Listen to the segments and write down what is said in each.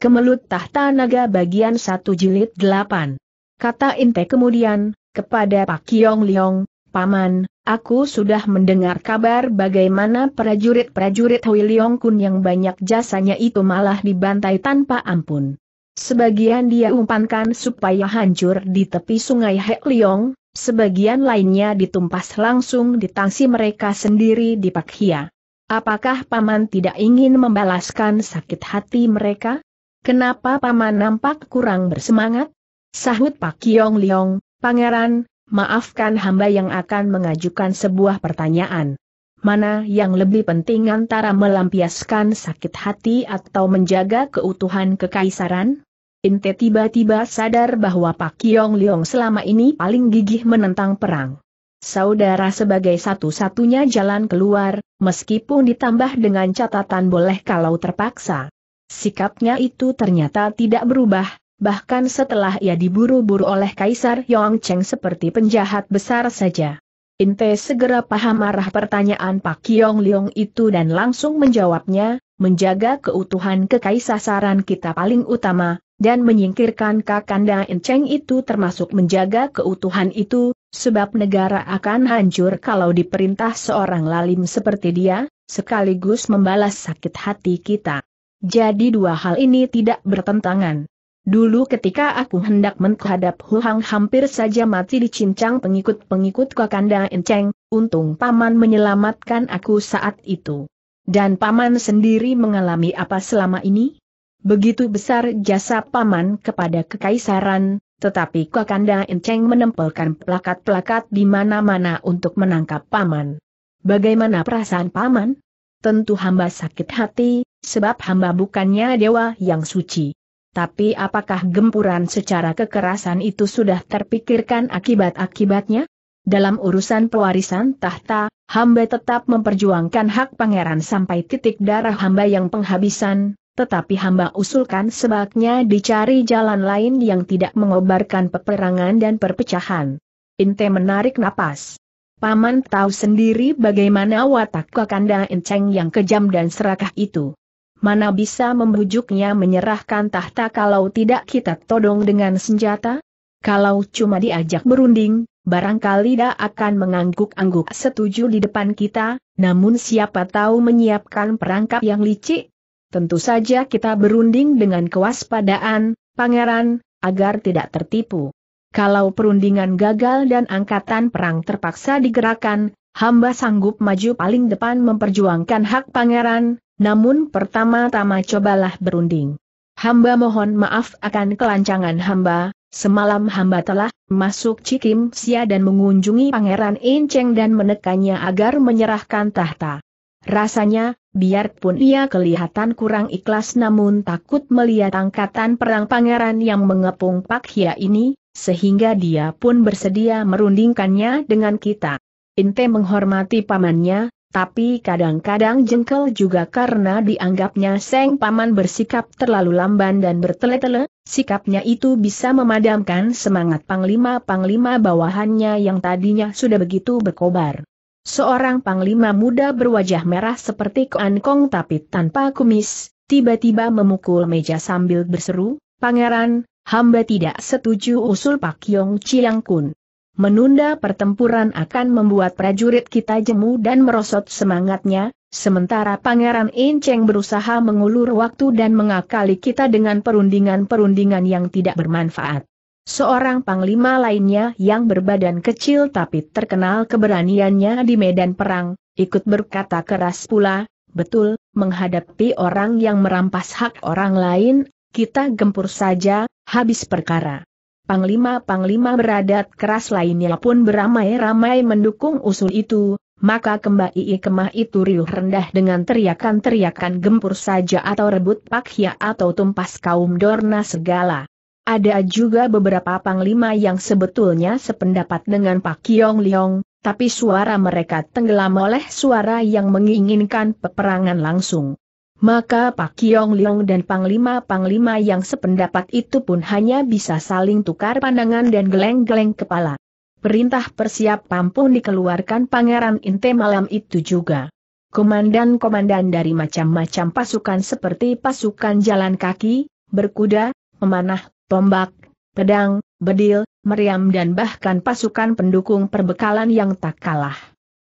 Kemelut Tahta Naga bagian 1 jilid 8. Kata Inte kemudian, kepada Pak Kiong Liong, Paman, aku sudah mendengar kabar bagaimana prajurit-prajurit Hui Liong Kun yang banyak jasanya itu malah dibantai tanpa ampun. Sebagian dia umpankan supaya hancur di tepi sungai Hek Liong, sebagian lainnya ditumpas langsung di tangsi mereka sendiri di Pak Hia. Apakah Paman tidak ingin membalaskan sakit hati mereka? Kenapa Paman nampak kurang bersemangat? Sahut Pak Kiong Liong, Pangeran, maafkan hamba yang akan mengajukan sebuah pertanyaan. Mana yang lebih penting antara melampiaskan sakit hati atau menjaga keutuhan kekaisaran? Inte tiba-tiba sadar bahwa Pak Kiong Liong selama ini paling gigih menentang perang. Saudara sebagai satu-satunya jalan keluar, meskipun ditambah dengan catatan boleh kalau terpaksa. Sikapnya itu ternyata tidak berubah, bahkan setelah ia diburu-buru oleh Kaisar Yong Cheng seperti penjahat besar saja. Inte segera paham marah pertanyaan Pak Kiong Leong itu dan langsung menjawabnya, menjaga keutuhan kekaisaran kita paling utama, dan menyingkirkan Kakanda Enceng itu termasuk menjaga keutuhan itu, sebab negara akan hancur kalau diperintah seorang lalim seperti dia, sekaligus membalas sakit hati kita. Jadi dua hal ini tidak bertentangan. Dulu ketika aku hendak menghadap Hang hampir saja mati dicincang pengikut-pengikut Kakanda Enceng, untung Paman menyelamatkan aku saat itu. Dan Paman sendiri mengalami apa selama ini? Begitu besar jasa Paman kepada kekaisaran, tetapi Kakanda Enceng menempelkan plakat-plakat di mana-mana untuk menangkap Paman. Bagaimana perasaan Paman? tentu hamba sakit hati, sebab hamba bukannya dewa yang suci. Tapi apakah gempuran secara kekerasan itu sudah terpikirkan akibat-akibatnya? Dalam urusan pewarisan tahta, hamba tetap memperjuangkan hak pangeran sampai titik darah hamba yang penghabisan, tetapi hamba usulkan sebaiknya dicari jalan lain yang tidak mengobarkan peperangan dan perpecahan. Inte menarik napas. Paman tahu sendiri bagaimana watak Kakanda Enceng yang kejam dan serakah itu. Mana bisa membujuknya menyerahkan tahta kalau tidak kita todong dengan senjata? Kalau cuma diajak berunding, barangkali dia akan mengangguk-angguk setuju di depan kita, namun siapa tahu menyiapkan perangkap yang licik? Tentu saja kita berunding dengan kewaspadaan, pangeran, agar tidak tertipu. Kalau perundingan gagal dan angkatan perang terpaksa digerakkan, hamba sanggup maju paling depan memperjuangkan hak pangeran, namun pertama-tama cobalah berunding. Hamba mohon maaf akan kelancangan hamba, semalam hamba telah masuk Cikim Sia dan mengunjungi pangeran Inceng dan menekannya agar menyerahkan tahta. Rasanya, biarpun ia kelihatan kurang ikhlas namun takut melihat angkatan perang pangeran yang mengepung Pak Hia ini, sehingga dia pun bersedia merundingkannya dengan kita. Inte menghormati pamannya, tapi kadang-kadang jengkel juga karena dianggapnya Seng Paman bersikap terlalu lamban dan bertele-tele, sikapnya itu bisa memadamkan semangat panglima-panglima bawahannya yang tadinya sudah begitu berkobar. Seorang panglima muda berwajah merah seperti Koan Kong tapi tanpa kumis, tiba-tiba memukul meja sambil berseru, Pangeran, hamba tidak setuju usul Pak Yong Chiang Kun. Menunda pertempuran akan membuat prajurit kita jemu dan merosot semangatnya, sementara Pangeran Cheng berusaha mengulur waktu dan mengakali kita dengan perundingan-perundingan yang tidak bermanfaat. Seorang panglima lainnya yang berbadan kecil tapi terkenal keberaniannya di medan perang, ikut berkata keras pula, betul, menghadapi orang yang merampas hak orang lain kita gempur saja, habis perkara. Panglima-panglima beradat keras lainnya pun beramai-ramai mendukung usul itu, maka kembali kemah itu riuh rendah dengan teriakan-teriakan gempur saja atau rebut pakhya atau tumpas kaum dorna segala. Ada juga beberapa panglima yang sebetulnya sependapat dengan Pak Kiong Liong, tapi suara mereka tenggelam oleh suara yang menginginkan peperangan langsung. Maka Pak Kiong Leong dan Panglima-Panglima yang sependapat itu pun hanya bisa saling tukar pandangan dan geleng-geleng kepala. Perintah persiapan pun dikeluarkan Pangeran Inte malam itu juga. Komandan-komandan dari macam-macam pasukan seperti pasukan jalan kaki, berkuda, memanah, tombak, pedang, bedil, meriam dan bahkan pasukan pendukung perbekalan yang tak kalah.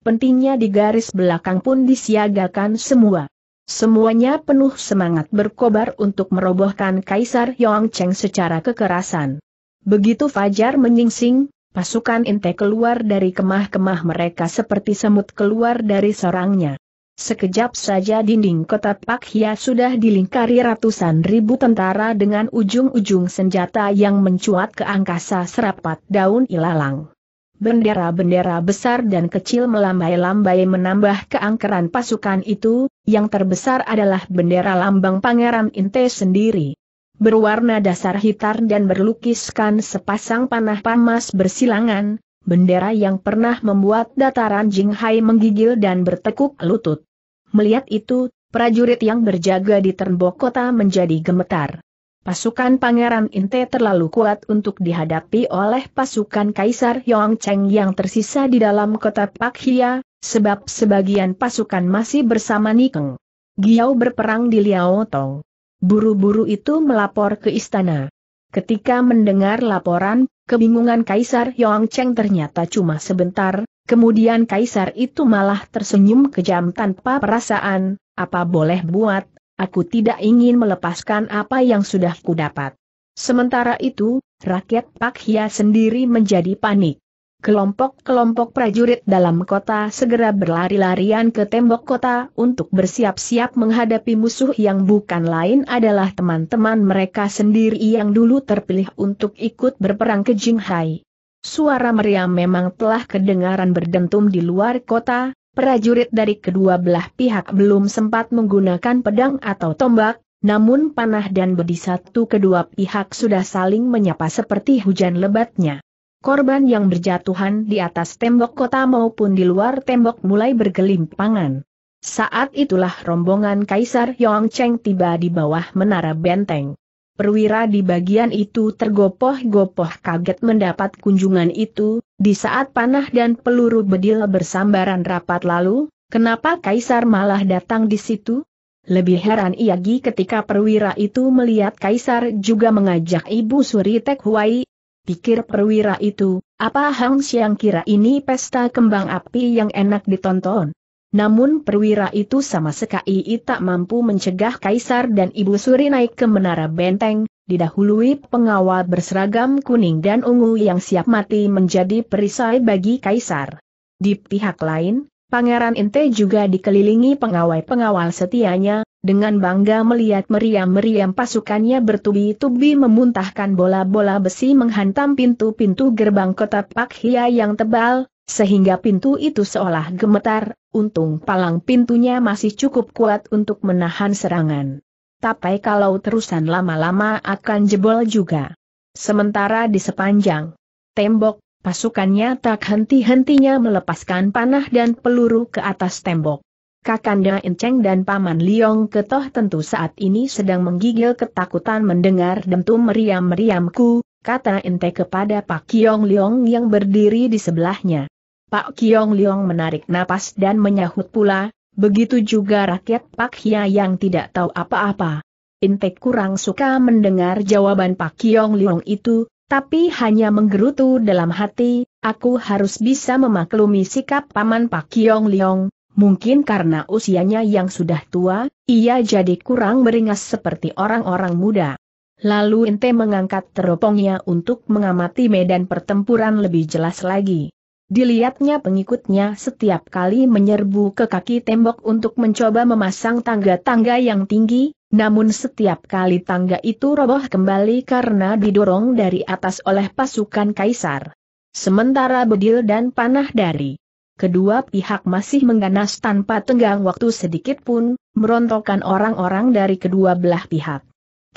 Pentingnya di garis belakang pun disiagakan semua. Semuanya penuh semangat berkobar untuk merobohkan Kaisar Yong Cheng secara kekerasan. Begitu Fajar menyingsing, pasukan Inte keluar dari kemah-kemah mereka seperti semut keluar dari sarangnya. Sekejap saja dinding kota Pak Hia sudah dilingkari ratusan ribu tentara dengan ujung-ujung senjata yang mencuat ke angkasa serapat daun ilalang. Bendera-bendera besar dan kecil melambai-lambai menambah keangkeran pasukan itu, yang terbesar adalah bendera lambang Pangeran Inte sendiri. Berwarna dasar hitam dan berlukiskan sepasang panah panas bersilangan, bendera yang pernah membuat dataran Jinghai menggigil dan bertekuk lutut. Melihat itu, prajurit yang berjaga di terbok kota menjadi gemetar. Pasukan Pangeran Inte terlalu kuat untuk dihadapi oleh pasukan Kaisar Cheng yang tersisa di dalam kota Pakhia, sebab sebagian pasukan masih bersama Nikeng. Giao berperang di Liao Tong. Buru-buru itu melapor ke istana. Ketika mendengar laporan, kebingungan Kaisar Cheng ternyata cuma sebentar, kemudian Kaisar itu malah tersenyum kejam tanpa perasaan, apa boleh buat, Aku tidak ingin melepaskan apa yang sudah ku dapat. Sementara itu, rakyat Pak Hia sendiri menjadi panik. Kelompok-kelompok prajurit dalam kota segera berlari-larian ke tembok kota untuk bersiap-siap menghadapi musuh yang bukan lain adalah teman-teman mereka sendiri yang dulu terpilih untuk ikut berperang ke Jinghai. Suara meriam memang telah kedengaran berdentum di luar kota, Prajurit dari kedua belah pihak belum sempat menggunakan pedang atau tombak, namun panah dan bedi satu kedua pihak sudah saling menyapa seperti hujan lebatnya. Korban yang berjatuhan di atas tembok kota maupun di luar tembok mulai bergelimpangan. Saat itulah rombongan Kaisar Yongcheng tiba di bawah menara benteng perwira di bagian itu tergopoh-gopoh kaget mendapat kunjungan itu, di saat panah dan peluru bedil bersambaran rapat lalu, kenapa Kaisar malah datang di situ? Lebih heran Iagi ketika perwira itu melihat Kaisar juga mengajak ibu Suri Tek Huai, Pikir perwira itu, apa Hang Siang kira ini pesta kembang api yang enak ditonton? Namun perwira itu sama sekali tak mampu mencegah Kaisar dan Ibu Suri naik ke menara benteng, didahului pengawal berseragam kuning dan ungu yang siap mati menjadi perisai bagi Kaisar. Di pihak lain, Pangeran Inte juga dikelilingi pengawal-pengawal setianya, dengan bangga melihat meriam-meriam pasukannya bertubi-tubi memuntahkan bola-bola besi menghantam pintu-pintu gerbang kota Pak Hia yang tebal, sehingga pintu itu seolah gemetar, untung palang pintunya masih cukup kuat untuk menahan serangan. Tapi kalau terusan lama-lama akan jebol juga. Sementara di sepanjang tembok, pasukannya tak henti-hentinya melepaskan panah dan peluru ke atas tembok. Kakanda Enceng dan Paman Liong Ketoh tentu saat ini sedang menggigil ketakutan mendengar dentum meriam-meriamku, kata Ente kepada Pak Kiong Liong yang berdiri di sebelahnya. Pak Kiong Liong menarik napas dan menyahut pula, begitu juga rakyat Pak Hia yang tidak tahu apa-apa. Intek kurang suka mendengar jawaban Pak Kiong Liong itu, tapi hanya menggerutu dalam hati, aku harus bisa memaklumi sikap paman Pak Kiong Liong, mungkin karena usianya yang sudah tua, ia jadi kurang beringas seperti orang-orang muda. Lalu Inte mengangkat teropongnya untuk mengamati medan pertempuran lebih jelas lagi. Dilihatnya pengikutnya setiap kali menyerbu ke kaki tembok untuk mencoba memasang tangga-tangga yang tinggi, namun setiap kali tangga itu roboh kembali karena didorong dari atas oleh pasukan kaisar. Sementara Bedil dan Panah dari kedua pihak masih mengganas tanpa tenggang waktu sedikit pun, merontokkan orang-orang dari kedua belah pihak.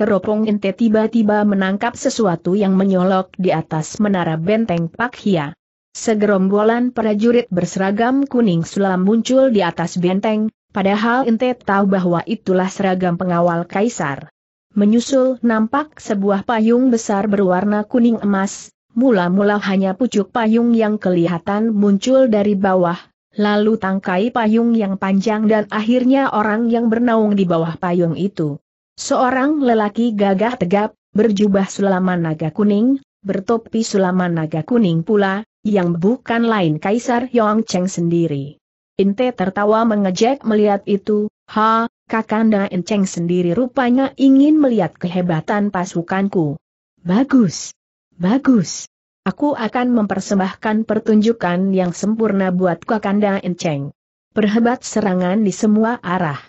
Teropong Inte tiba-tiba menangkap sesuatu yang menyolok di atas menara benteng Pak Segerombolan prajurit berseragam kuning sulam muncul di atas benteng, padahal Ente tahu bahwa itulah seragam pengawal kaisar. Menyusul nampak sebuah payung besar berwarna kuning emas, mula-mula hanya pucuk payung yang kelihatan muncul dari bawah, lalu tangkai payung yang panjang dan akhirnya orang yang bernaung di bawah payung itu. Seorang lelaki gagah tegap, berjubah sulaman naga kuning, bertopi sulaman naga kuning pula, yang bukan lain Kaisar Yong Cheng sendiri. Inte tertawa mengejek melihat itu, ha, Kakanda Enceng sendiri rupanya ingin melihat kehebatan pasukanku. Bagus. Bagus. Aku akan mempersembahkan pertunjukan yang sempurna buat Kakanda Enceng. Perhebat serangan di semua arah.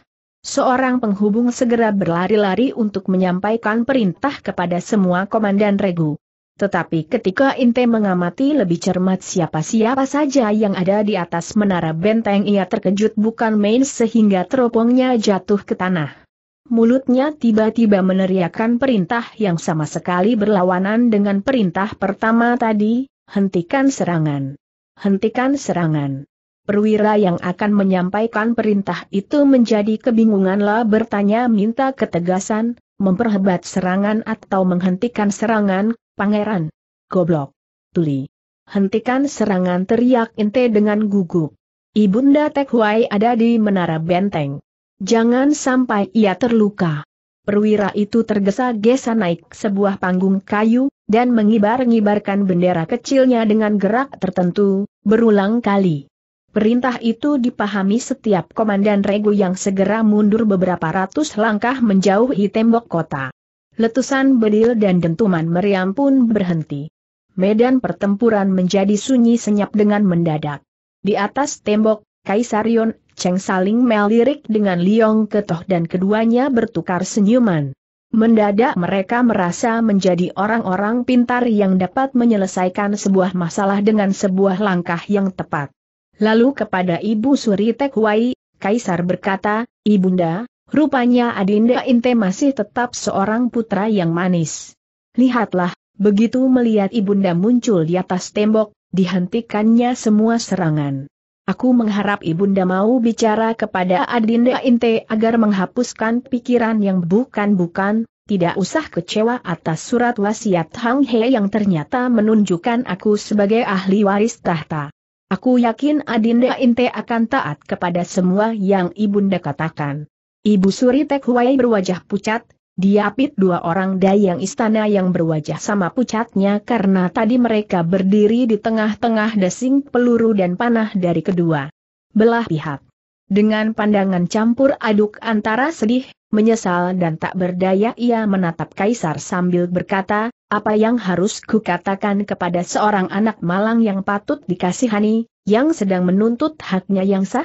Seorang penghubung segera berlari-lari untuk menyampaikan perintah kepada semua komandan regu. Tetapi ketika Inte mengamati lebih cermat siapa-siapa saja yang ada di atas menara benteng ia terkejut bukan main sehingga teropongnya jatuh ke tanah. Mulutnya tiba-tiba meneriakkan perintah yang sama sekali berlawanan dengan perintah pertama tadi, hentikan serangan. Hentikan serangan. Perwira yang akan menyampaikan perintah itu menjadi kebingunganlah bertanya minta ketegasan, memperhebat serangan atau menghentikan serangan, Pangeran. Goblok. Tuli. Hentikan serangan teriak Inte dengan gugup. Ibunda Tek Huai ada di menara benteng. Jangan sampai ia terluka. Perwira itu tergesa-gesa naik sebuah panggung kayu, dan mengibar-ngibarkan bendera kecilnya dengan gerak tertentu, berulang kali. Perintah itu dipahami setiap komandan regu yang segera mundur beberapa ratus langkah menjauhi tembok kota letusan bedil dan dentuman meriam pun berhenti. Medan pertempuran menjadi sunyi senyap dengan mendadak. Di atas tembok, Kaisarion, Cheng saling melirik dengan Liong Ketoh dan keduanya bertukar senyuman. Mendadak mereka merasa menjadi orang-orang pintar yang dapat menyelesaikan sebuah masalah dengan sebuah langkah yang tepat. Lalu kepada Ibu Suri Tekwai, Kaisar berkata, Ibunda, Rupanya Adinda Inte masih tetap seorang putra yang manis. Lihatlah, begitu melihat ibunda muncul di atas tembok, dihentikannya semua serangan. Aku mengharap ibunda mau bicara kepada Adinda Inte agar menghapuskan pikiran yang bukan-bukan, tidak usah kecewa atas surat wasiat Hang He yang ternyata menunjukkan aku sebagai ahli waris tahta. Aku yakin Adinda Inte akan taat kepada semua yang ibunda katakan. Ibu Suri Tek Huai berwajah pucat, diapit dua orang dayang istana yang berwajah sama pucatnya karena tadi mereka berdiri di tengah-tengah desing peluru dan panah dari kedua belah pihak. Dengan pandangan campur aduk antara sedih, menyesal dan tak berdaya ia menatap Kaisar sambil berkata, apa yang harus kukatakan kepada seorang anak malang yang patut dikasihani, yang sedang menuntut haknya yang sah?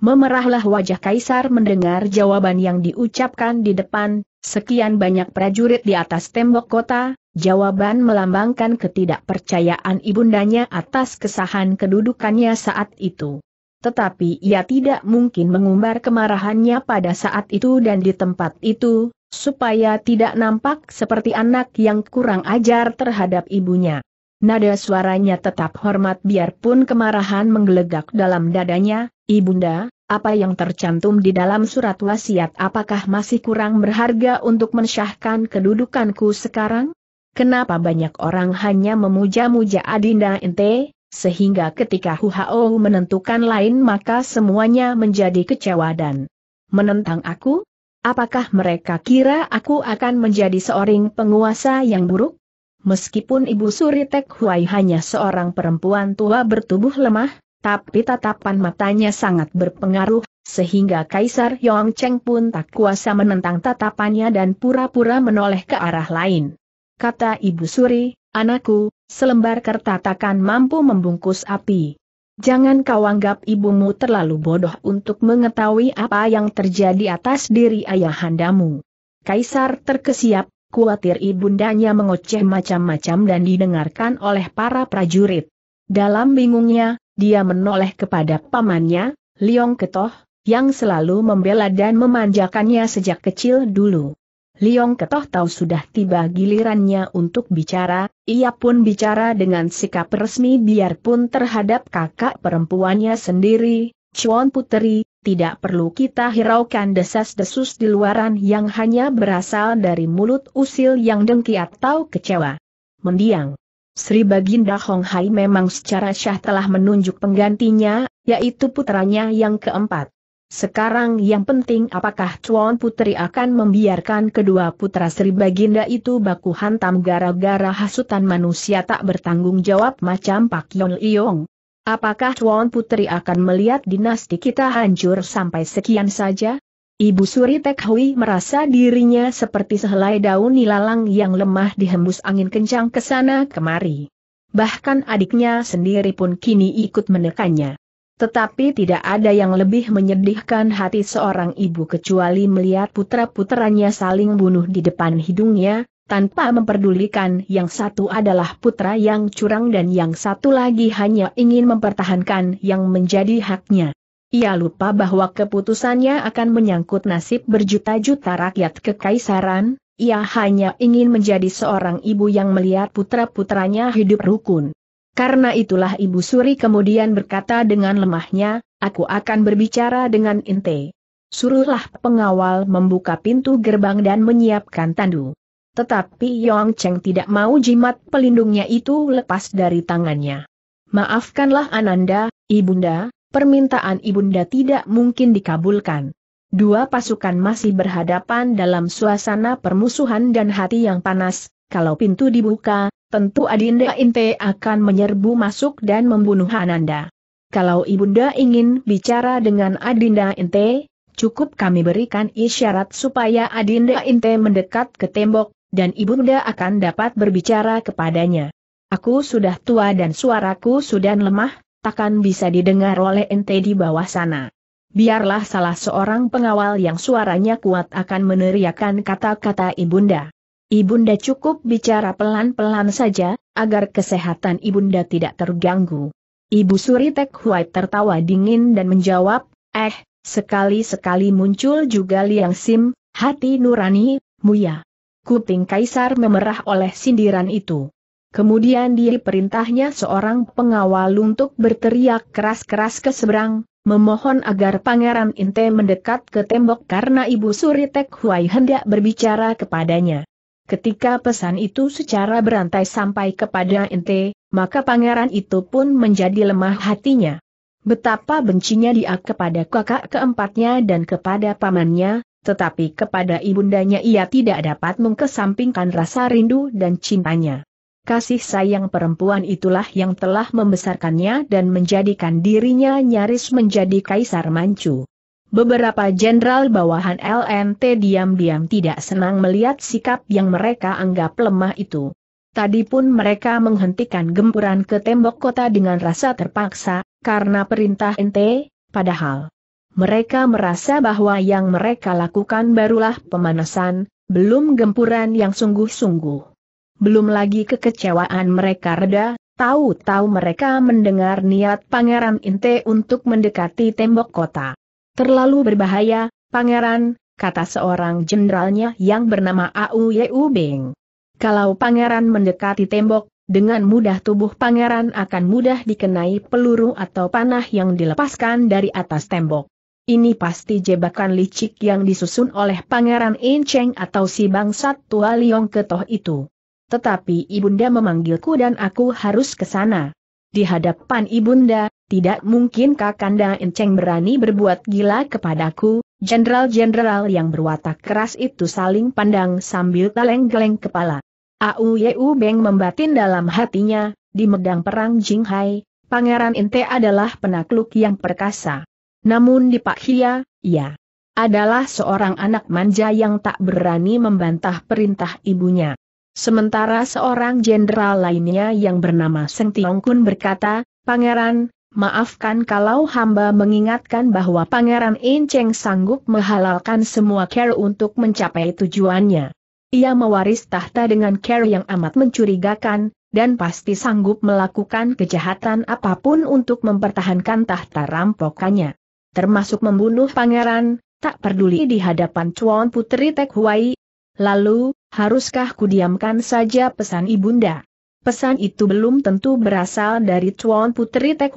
Memerahlah wajah kaisar mendengar jawaban yang diucapkan di depan, sekian banyak prajurit di atas tembok kota, jawaban melambangkan ketidakpercayaan ibundanya atas kesahan kedudukannya saat itu. Tetapi ia tidak mungkin mengumbar kemarahannya pada saat itu dan di tempat itu, supaya tidak nampak seperti anak yang kurang ajar terhadap ibunya. Nada suaranya tetap hormat biarpun kemarahan menggelegak dalam dadanya, Ibunda, apa yang tercantum di dalam surat wasiat apakah masih kurang berharga untuk mensyahkan kedudukanku sekarang? Kenapa banyak orang hanya memuja-muja Adinda Ente, sehingga ketika Huhao menentukan lain maka semuanya menjadi kecewa dan menentang aku? Apakah mereka kira aku akan menjadi seorang penguasa yang buruk? Meskipun Ibu Suri Tek Huai hanya seorang perempuan tua bertubuh lemah, tapi tatapan matanya sangat berpengaruh, sehingga Kaisar Yong Cheng pun tak kuasa menentang tatapannya dan pura-pura menoleh ke arah lain. Kata Ibu Suri, anakku, selembar kertatakan mampu membungkus api. Jangan kau anggap ibumu terlalu bodoh untuk mengetahui apa yang terjadi atas diri ayahandamu. Kaisar terkesiap, khawatir ibundanya mengoceh macam-macam dan didengarkan oleh para prajurit. Dalam bingungnya, dia menoleh kepada pamannya, Liong Ketoh, yang selalu membela dan memanjakannya sejak kecil dulu. Liong Ketoh tahu sudah tiba gilirannya untuk bicara, ia pun bicara dengan sikap resmi biarpun terhadap kakak perempuannya sendiri, Chuan Puteri, tidak perlu kita hiraukan desas-desus di luaran yang hanya berasal dari mulut usil yang dengki atau kecewa. Mendiang. Sri Baginda Hong Hai memang secara syah telah menunjuk penggantinya, yaitu putranya yang keempat. Sekarang yang penting apakah Chuan Putri akan membiarkan kedua putra Sri Baginda itu baku hantam gara-gara hasutan manusia tak bertanggung jawab macam Pak Yon Iong? Apakah Chuan Putri akan melihat dinasti kita hancur sampai sekian saja? Ibu Suri Tek Hui merasa dirinya seperti sehelai daun nilalang yang lemah dihembus angin kencang ke sana kemari. Bahkan adiknya sendiri pun kini ikut menekannya. Tetapi tidak ada yang lebih menyedihkan hati seorang ibu kecuali melihat putra-putranya saling bunuh di depan hidungnya, tanpa memperdulikan yang satu adalah putra yang curang dan yang satu lagi hanya ingin mempertahankan yang menjadi haknya. Ia lupa bahwa keputusannya akan menyangkut nasib berjuta-juta rakyat kekaisaran, ia hanya ingin menjadi seorang ibu yang melihat putra-putranya hidup rukun. Karena itulah Ibu Suri kemudian berkata dengan lemahnya, aku akan berbicara dengan Inte. Suruhlah pengawal membuka pintu gerbang dan menyiapkan tandu. Tetapi Yong Cheng tidak mau jimat pelindungnya itu lepas dari tangannya. Maafkanlah Ananda, Ibunda, permintaan ibunda tidak mungkin dikabulkan. Dua pasukan masih berhadapan dalam suasana permusuhan dan hati yang panas, kalau pintu dibuka, tentu Adinda Inte akan menyerbu masuk dan membunuh Ananda. Kalau ibunda ingin bicara dengan Adinda Inte, cukup kami berikan isyarat supaya Adinda Inte mendekat ke tembok, dan ibunda akan dapat berbicara kepadanya. Aku sudah tua dan suaraku sudah lemah, takkan bisa didengar oleh ente di bawah sana. Biarlah salah seorang pengawal yang suaranya kuat akan meneriakan kata-kata ibunda. Ibunda cukup bicara pelan-pelan saja, agar kesehatan ibunda tidak terganggu. Ibu Suri Tek Huai tertawa dingin dan menjawab, eh, sekali-sekali muncul juga Liang Sim, hati nurani, muya. Kuping Kaisar memerah oleh sindiran itu. Kemudian diperintahnya seorang pengawal untuk berteriak keras-keras ke seberang, memohon agar Pangeran Inte mendekat ke tembok karena Ibu Suri Tek Huai hendak berbicara kepadanya. Ketika pesan itu secara berantai sampai kepada Inte, maka pangeran itu pun menjadi lemah hatinya. Betapa bencinya dia kepada kakak keempatnya dan kepada pamannya, tetapi kepada ibundanya ia tidak dapat mengkesampingkan rasa rindu dan cintanya. Kasih sayang perempuan itulah yang telah membesarkannya dan menjadikan dirinya nyaris menjadi kaisar mancu. Beberapa jenderal bawahan LNT diam-diam tidak senang melihat sikap yang mereka anggap lemah itu. Tadi pun mereka menghentikan gempuran ke tembok kota dengan rasa terpaksa, karena perintah NT, padahal mereka merasa bahwa yang mereka lakukan barulah pemanasan, belum gempuran yang sungguh-sungguh belum lagi kekecewaan mereka reda, tahu-tahu mereka mendengar niat Pangeran Inte untuk mendekati tembok kota. Terlalu berbahaya, Pangeran, kata seorang jenderalnya yang bernama Au Yeu Beng. Kalau Pangeran mendekati tembok, dengan mudah tubuh pangeran akan mudah dikenai peluru atau panah yang dilepaskan dari atas tembok. Ini pasti jebakan licik yang disusun oleh pangeran Incheng atau si bangsat tua Liong Ketoh itu. Tetapi ibunda memanggilku dan aku harus ke sana. Di hadapan ibunda, tidak mungkin Kakanda Enceng berani berbuat gila kepadaku, jenderal-jenderal yang berwatak keras itu saling pandang sambil geleng-geleng kepala. Au Beng membatin dalam hatinya, di medang perang Jinghai, Pangeran Inte adalah penakluk yang perkasa. Namun di Pak Hia, ia adalah seorang anak manja yang tak berani membantah perintah ibunya. Sementara seorang jenderal lainnya yang bernama Seng Tiong Kun berkata, Pangeran, maafkan kalau hamba mengingatkan bahwa Pangeran Enceng sanggup menghalalkan semua care untuk mencapai tujuannya. Ia mewaris tahta dengan care yang amat mencurigakan, dan pasti sanggup melakukan kejahatan apapun untuk mempertahankan tahta rampokannya. Termasuk membunuh pangeran, tak peduli di hadapan Chuan Putri Tek Huai, Lalu, haruskah kudiamkan saja pesan ibunda? Pesan itu belum tentu berasal dari Tuan Putri Tek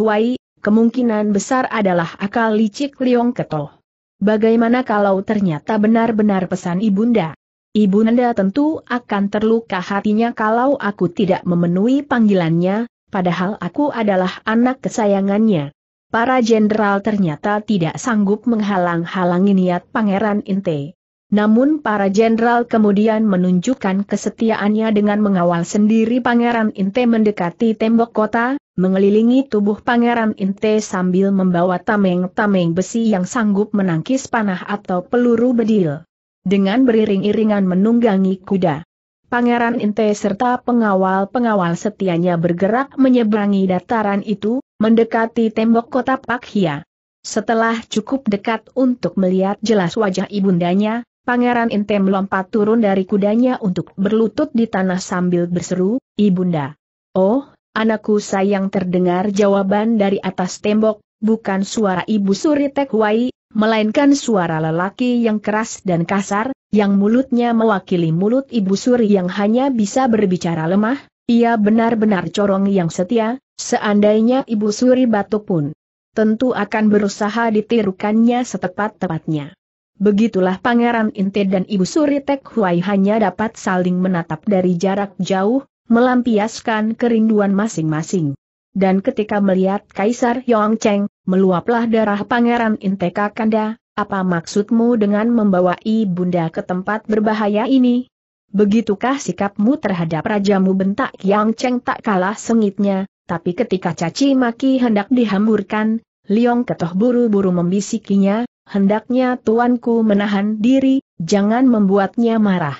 kemungkinan besar adalah akal licik Liong Ketoh. Bagaimana kalau ternyata benar-benar pesan ibunda? Ibunda tentu akan terluka hatinya kalau aku tidak memenuhi panggilannya, padahal aku adalah anak kesayangannya. Para jenderal ternyata tidak sanggup menghalang-halangi niat Pangeran Inte. Namun para jenderal kemudian menunjukkan kesetiaannya dengan mengawal sendiri Pangeran Inte mendekati tembok kota, mengelilingi tubuh Pangeran Inte sambil membawa tameng-tameng besi yang sanggup menangkis panah atau peluru bedil. Dengan beriring-iringan menunggangi kuda. Pangeran Inte serta pengawal-pengawal setianya bergerak menyeberangi dataran itu, mendekati tembok kota Pakhia. Setelah cukup dekat untuk melihat jelas wajah ibundanya, Pangeran Intem melompat turun dari kudanya untuk berlutut di tanah sambil berseru, Ibunda. Oh, anakku sayang terdengar jawaban dari atas tembok, bukan suara ibu suri Tekwai, melainkan suara lelaki yang keras dan kasar, yang mulutnya mewakili mulut ibu suri yang hanya bisa berbicara lemah, ia benar-benar corong yang setia, seandainya ibu suri batuk pun. Tentu akan berusaha ditirukannya setepat-tepatnya. Begitulah Pangeran Inte dan Ibu Suri Tek Huai hanya dapat saling menatap dari jarak jauh, melampiaskan kerinduan masing-masing. Dan ketika melihat Kaisar Yong Cheng, meluaplah darah Pangeran Inte Kakanda, apa maksudmu dengan membawa ibunda ke tempat berbahaya ini? Begitukah sikapmu terhadap rajamu bentak Yang Cheng tak kalah sengitnya, tapi ketika caci maki hendak dihamburkan, Liong Ketoh buru-buru membisikinya, hendaknya tuanku menahan diri, jangan membuatnya marah.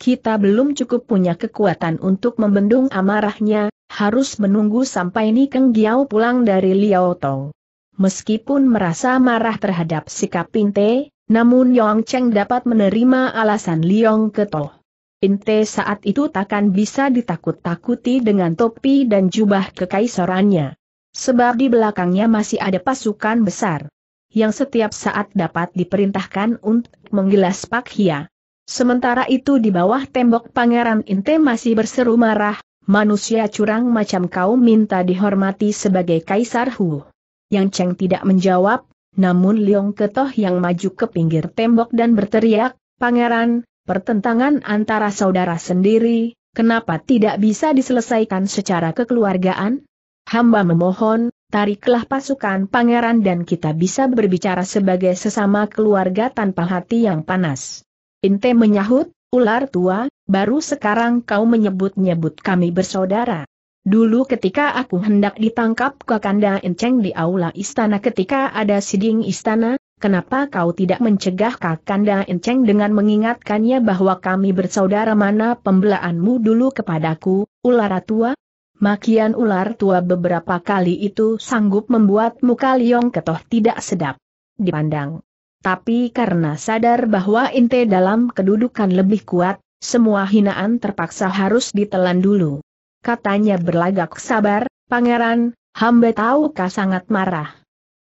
Kita belum cukup punya kekuatan untuk membendung amarahnya, harus menunggu sampai Nikeng Giao pulang dari Liao Tong. Meskipun merasa marah terhadap sikap Pinte, namun Yong Cheng dapat menerima alasan Liong Ketoh. Pinte saat itu takkan bisa ditakut-takuti dengan topi dan jubah kekaisarannya. Sebab di belakangnya masih ada pasukan besar yang setiap saat dapat diperintahkan untuk menggilas Pak Hia. Sementara itu di bawah tembok Pangeran Inte masih berseru marah, manusia curang macam kau minta dihormati sebagai Kaisar Hu. Yang Cheng tidak menjawab, namun Liong Ketoh yang maju ke pinggir tembok dan berteriak, Pangeran, pertentangan antara saudara sendiri, kenapa tidak bisa diselesaikan secara kekeluargaan? Hamba memohon, tariklah pasukan pangeran dan kita bisa berbicara sebagai sesama keluarga tanpa hati yang panas. Inte menyahut, ular tua, baru sekarang kau menyebut-nyebut kami bersaudara. Dulu ketika aku hendak ditangkap Kakanda Enceng di aula istana ketika ada siding istana, kenapa kau tidak mencegah Kakanda Enceng dengan mengingatkannya bahwa kami bersaudara mana pembelaanmu dulu kepadaku, ular tua, Makian ular tua beberapa kali itu sanggup membuat muka Liong Ketoh tidak sedap dipandang. Tapi karena sadar bahwa Inte dalam kedudukan lebih kuat, semua hinaan terpaksa harus ditelan dulu. Katanya berlagak sabar, Pangeran, hamba tahu kau sangat marah.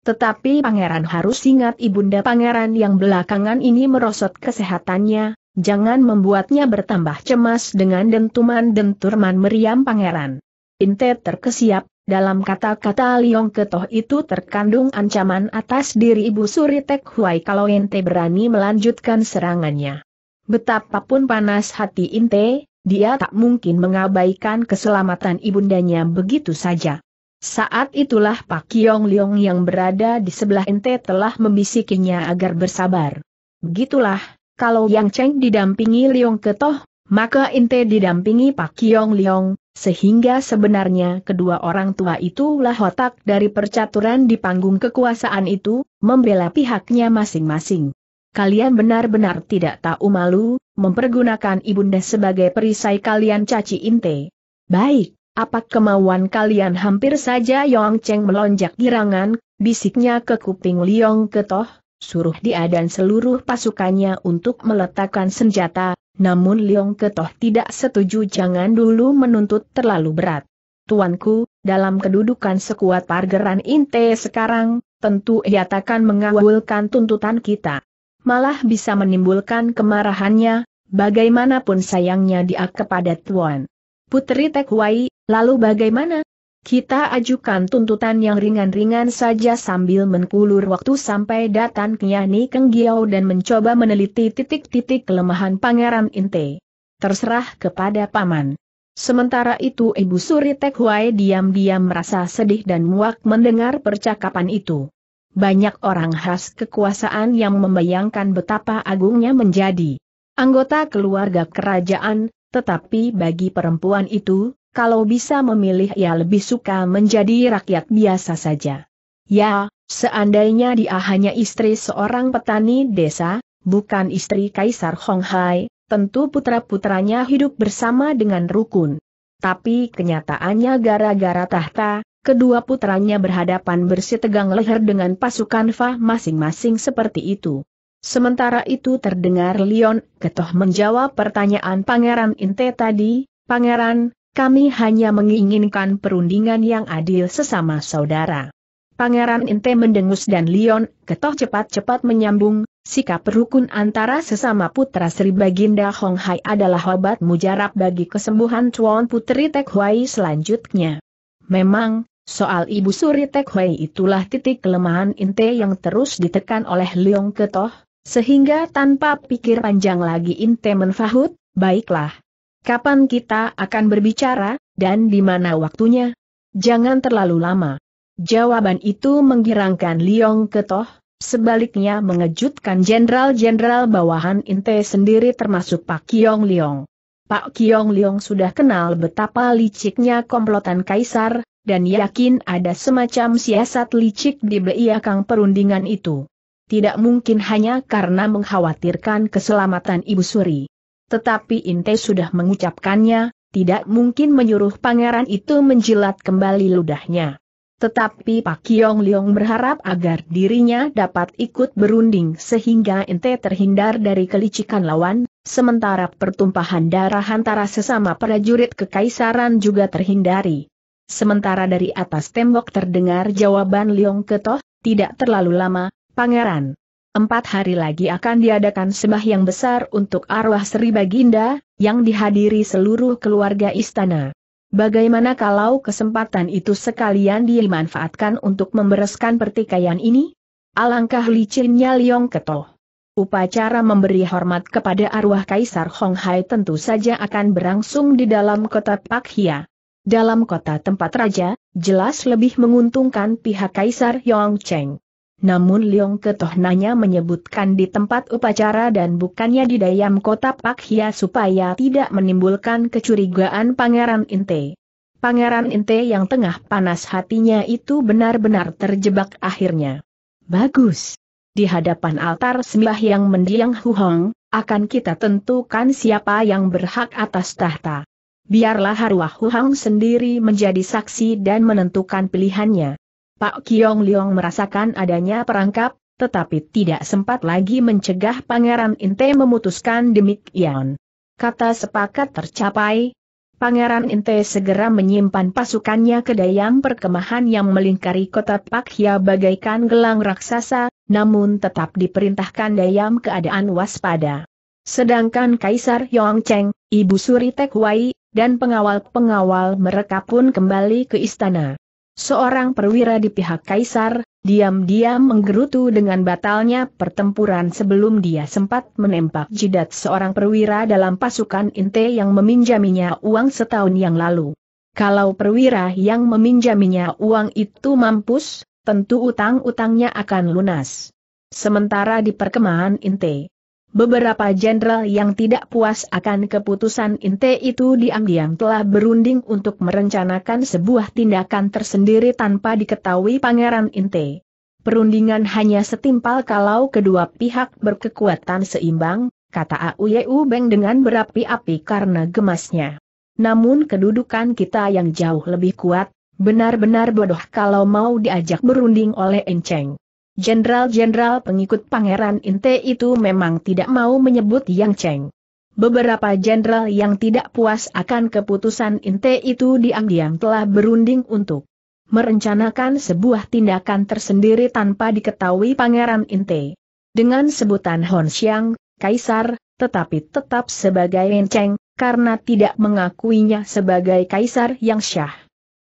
Tetapi pangeran harus ingat ibunda pangeran yang belakangan ini merosot kesehatannya, jangan membuatnya bertambah cemas dengan dentuman-denturman meriam pangeran. Inte terkesiap, dalam kata-kata Liong Ketoh itu terkandung ancaman atas diri Ibu Suri Tek Huai kalau Inte berani melanjutkan serangannya. Betapapun panas hati Inte, dia tak mungkin mengabaikan keselamatan ibundanya begitu saja. Saat itulah Pak Kiong Liong yang berada di sebelah Inte telah membisikinya agar bersabar. Begitulah, kalau Yang Cheng didampingi Liong Ketoh, maka Inte didampingi Pak Kiong Liong, sehingga sebenarnya kedua orang tua itulah otak dari percaturan di panggung kekuasaan itu, membela pihaknya masing-masing. Kalian benar-benar tidak tahu malu, mempergunakan ibunda sebagai perisai kalian caci inte. Baik, apa kemauan kalian hampir saja Yong Cheng melonjak girangan, bisiknya ke kuping Liong Ketoh, suruh dia dan seluruh pasukannya untuk meletakkan senjata, namun Liong Ketoh tidak setuju jangan dulu menuntut terlalu berat. Tuanku, dalam kedudukan sekuat pargeran Inte sekarang, tentu ia takkan mengawulkan tuntutan kita. Malah bisa menimbulkan kemarahannya, bagaimanapun sayangnya dia kepada Tuan. Putri Tekwai, lalu bagaimana? Kita ajukan tuntutan yang ringan-ringan saja sambil mengulur waktu sampai datang Kiani Kenggiao dan mencoba meneliti titik-titik kelemahan Pangeran Inte. Terserah kepada Paman. Sementara itu Ibu Suri Tek Huai diam-diam merasa sedih dan muak mendengar percakapan itu. Banyak orang khas kekuasaan yang membayangkan betapa agungnya menjadi anggota keluarga kerajaan, tetapi bagi perempuan itu, kalau bisa memilih ia lebih suka menjadi rakyat biasa saja. Ya, seandainya dia hanya istri seorang petani desa, bukan istri Kaisar Honghai, tentu putra-putranya hidup bersama dengan rukun. Tapi kenyataannya gara-gara tahta, kedua putranya berhadapan bersitegang leher dengan pasukan Fa masing-masing seperti itu. Sementara itu terdengar Leon Ketoh menjawab pertanyaan Pangeran Inte tadi, Pangeran, kami hanya menginginkan perundingan yang adil sesama saudara. Pangeran Inte mendengus dan Leon, ketoh cepat-cepat menyambung, sikap rukun antara sesama putra Sri Baginda Hong Hai adalah obat mujarab bagi kesembuhan Tuan Putri Tek Hui selanjutnya. Memang, soal Ibu Suri Tek Hui itulah titik kelemahan Inte yang terus ditekan oleh Leong Ketoh, sehingga tanpa pikir panjang lagi Inte menfahut, baiklah, Kapan kita akan berbicara, dan di mana waktunya? Jangan terlalu lama. Jawaban itu menggirangkan Liong Ketoh, sebaliknya mengejutkan jenderal-jenderal bawahan Inte sendiri termasuk Pak Kiong Liong. Pak Kiong Liong sudah kenal betapa liciknya komplotan kaisar, dan yakin ada semacam siasat licik di belakang perundingan itu. Tidak mungkin hanya karena mengkhawatirkan keselamatan Ibu Suri tetapi Inte sudah mengucapkannya, tidak mungkin menyuruh pangeran itu menjilat kembali ludahnya. Tetapi Pak Kiong Leong berharap agar dirinya dapat ikut berunding sehingga Inte terhindar dari kelicikan lawan, sementara pertumpahan darah antara sesama prajurit kekaisaran juga terhindari. Sementara dari atas tembok terdengar jawaban Leong Ketoh, tidak terlalu lama, Pangeran, empat hari lagi akan diadakan sembah yang besar untuk arwah Sri Baginda, yang dihadiri seluruh keluarga istana. Bagaimana kalau kesempatan itu sekalian dimanfaatkan untuk membereskan pertikaian ini? Alangkah licinnya Liong Keto. Upacara memberi hormat kepada arwah Kaisar Hong Hai tentu saja akan berlangsung di dalam kota Pak Hia. Dalam kota tempat raja, jelas lebih menguntungkan pihak Kaisar Yong Cheng namun Leong Ketohnanya menyebutkan di tempat upacara dan bukannya di dayam kota Hia supaya tidak menimbulkan kecurigaan Pangeran Inte. Pangeran Inte yang tengah panas hatinya itu benar-benar terjebak akhirnya. Bagus. Di hadapan altar sembah yang mendiang Huhong, akan kita tentukan siapa yang berhak atas tahta biarlah arwah Huang sendiri menjadi saksi dan menentukan pilihannya. Pak Kiong Liong merasakan adanya perangkap, tetapi tidak sempat lagi mencegah Pangeran Inte memutuskan demikian. Kata sepakat tercapai, Pangeran Inte segera menyimpan pasukannya ke dayam perkemahan yang melingkari kota Pakhya bagaikan gelang raksasa, namun tetap diperintahkan dayam keadaan waspada. Sedangkan Kaisar Yongcheng, Ibu Suri Tekwai, dan pengawal-pengawal mereka pun kembali ke istana. Seorang perwira di pihak kaisar, diam-diam menggerutu dengan batalnya pertempuran sebelum dia sempat menembak jidat seorang perwira dalam pasukan Inte yang meminjaminya uang setahun yang lalu. Kalau perwira yang meminjaminya uang itu mampus, tentu utang-utangnya akan lunas. Sementara di perkemahan Inte, Beberapa jenderal yang tidak puas akan keputusan Inte itu diam-diam telah berunding untuk merencanakan sebuah tindakan tersendiri tanpa diketahui Pangeran Inte. Perundingan hanya setimpal kalau kedua pihak berkekuatan seimbang, kata Auyeu Beng dengan berapi-api karena gemasnya. Namun kedudukan kita yang jauh lebih kuat, benar-benar bodoh kalau mau diajak berunding oleh Enceng. Jenderal-jenderal pengikut Pangeran Inte itu memang tidak mau menyebut Yang Cheng. Beberapa jenderal yang tidak puas akan keputusan Inte itu diam-diam telah berunding untuk merencanakan sebuah tindakan tersendiri tanpa diketahui Pangeran Inte. Dengan sebutan Hon Xiang, Kaisar, tetapi tetap sebagai Yang Cheng, karena tidak mengakuinya sebagai Kaisar Yang Syah.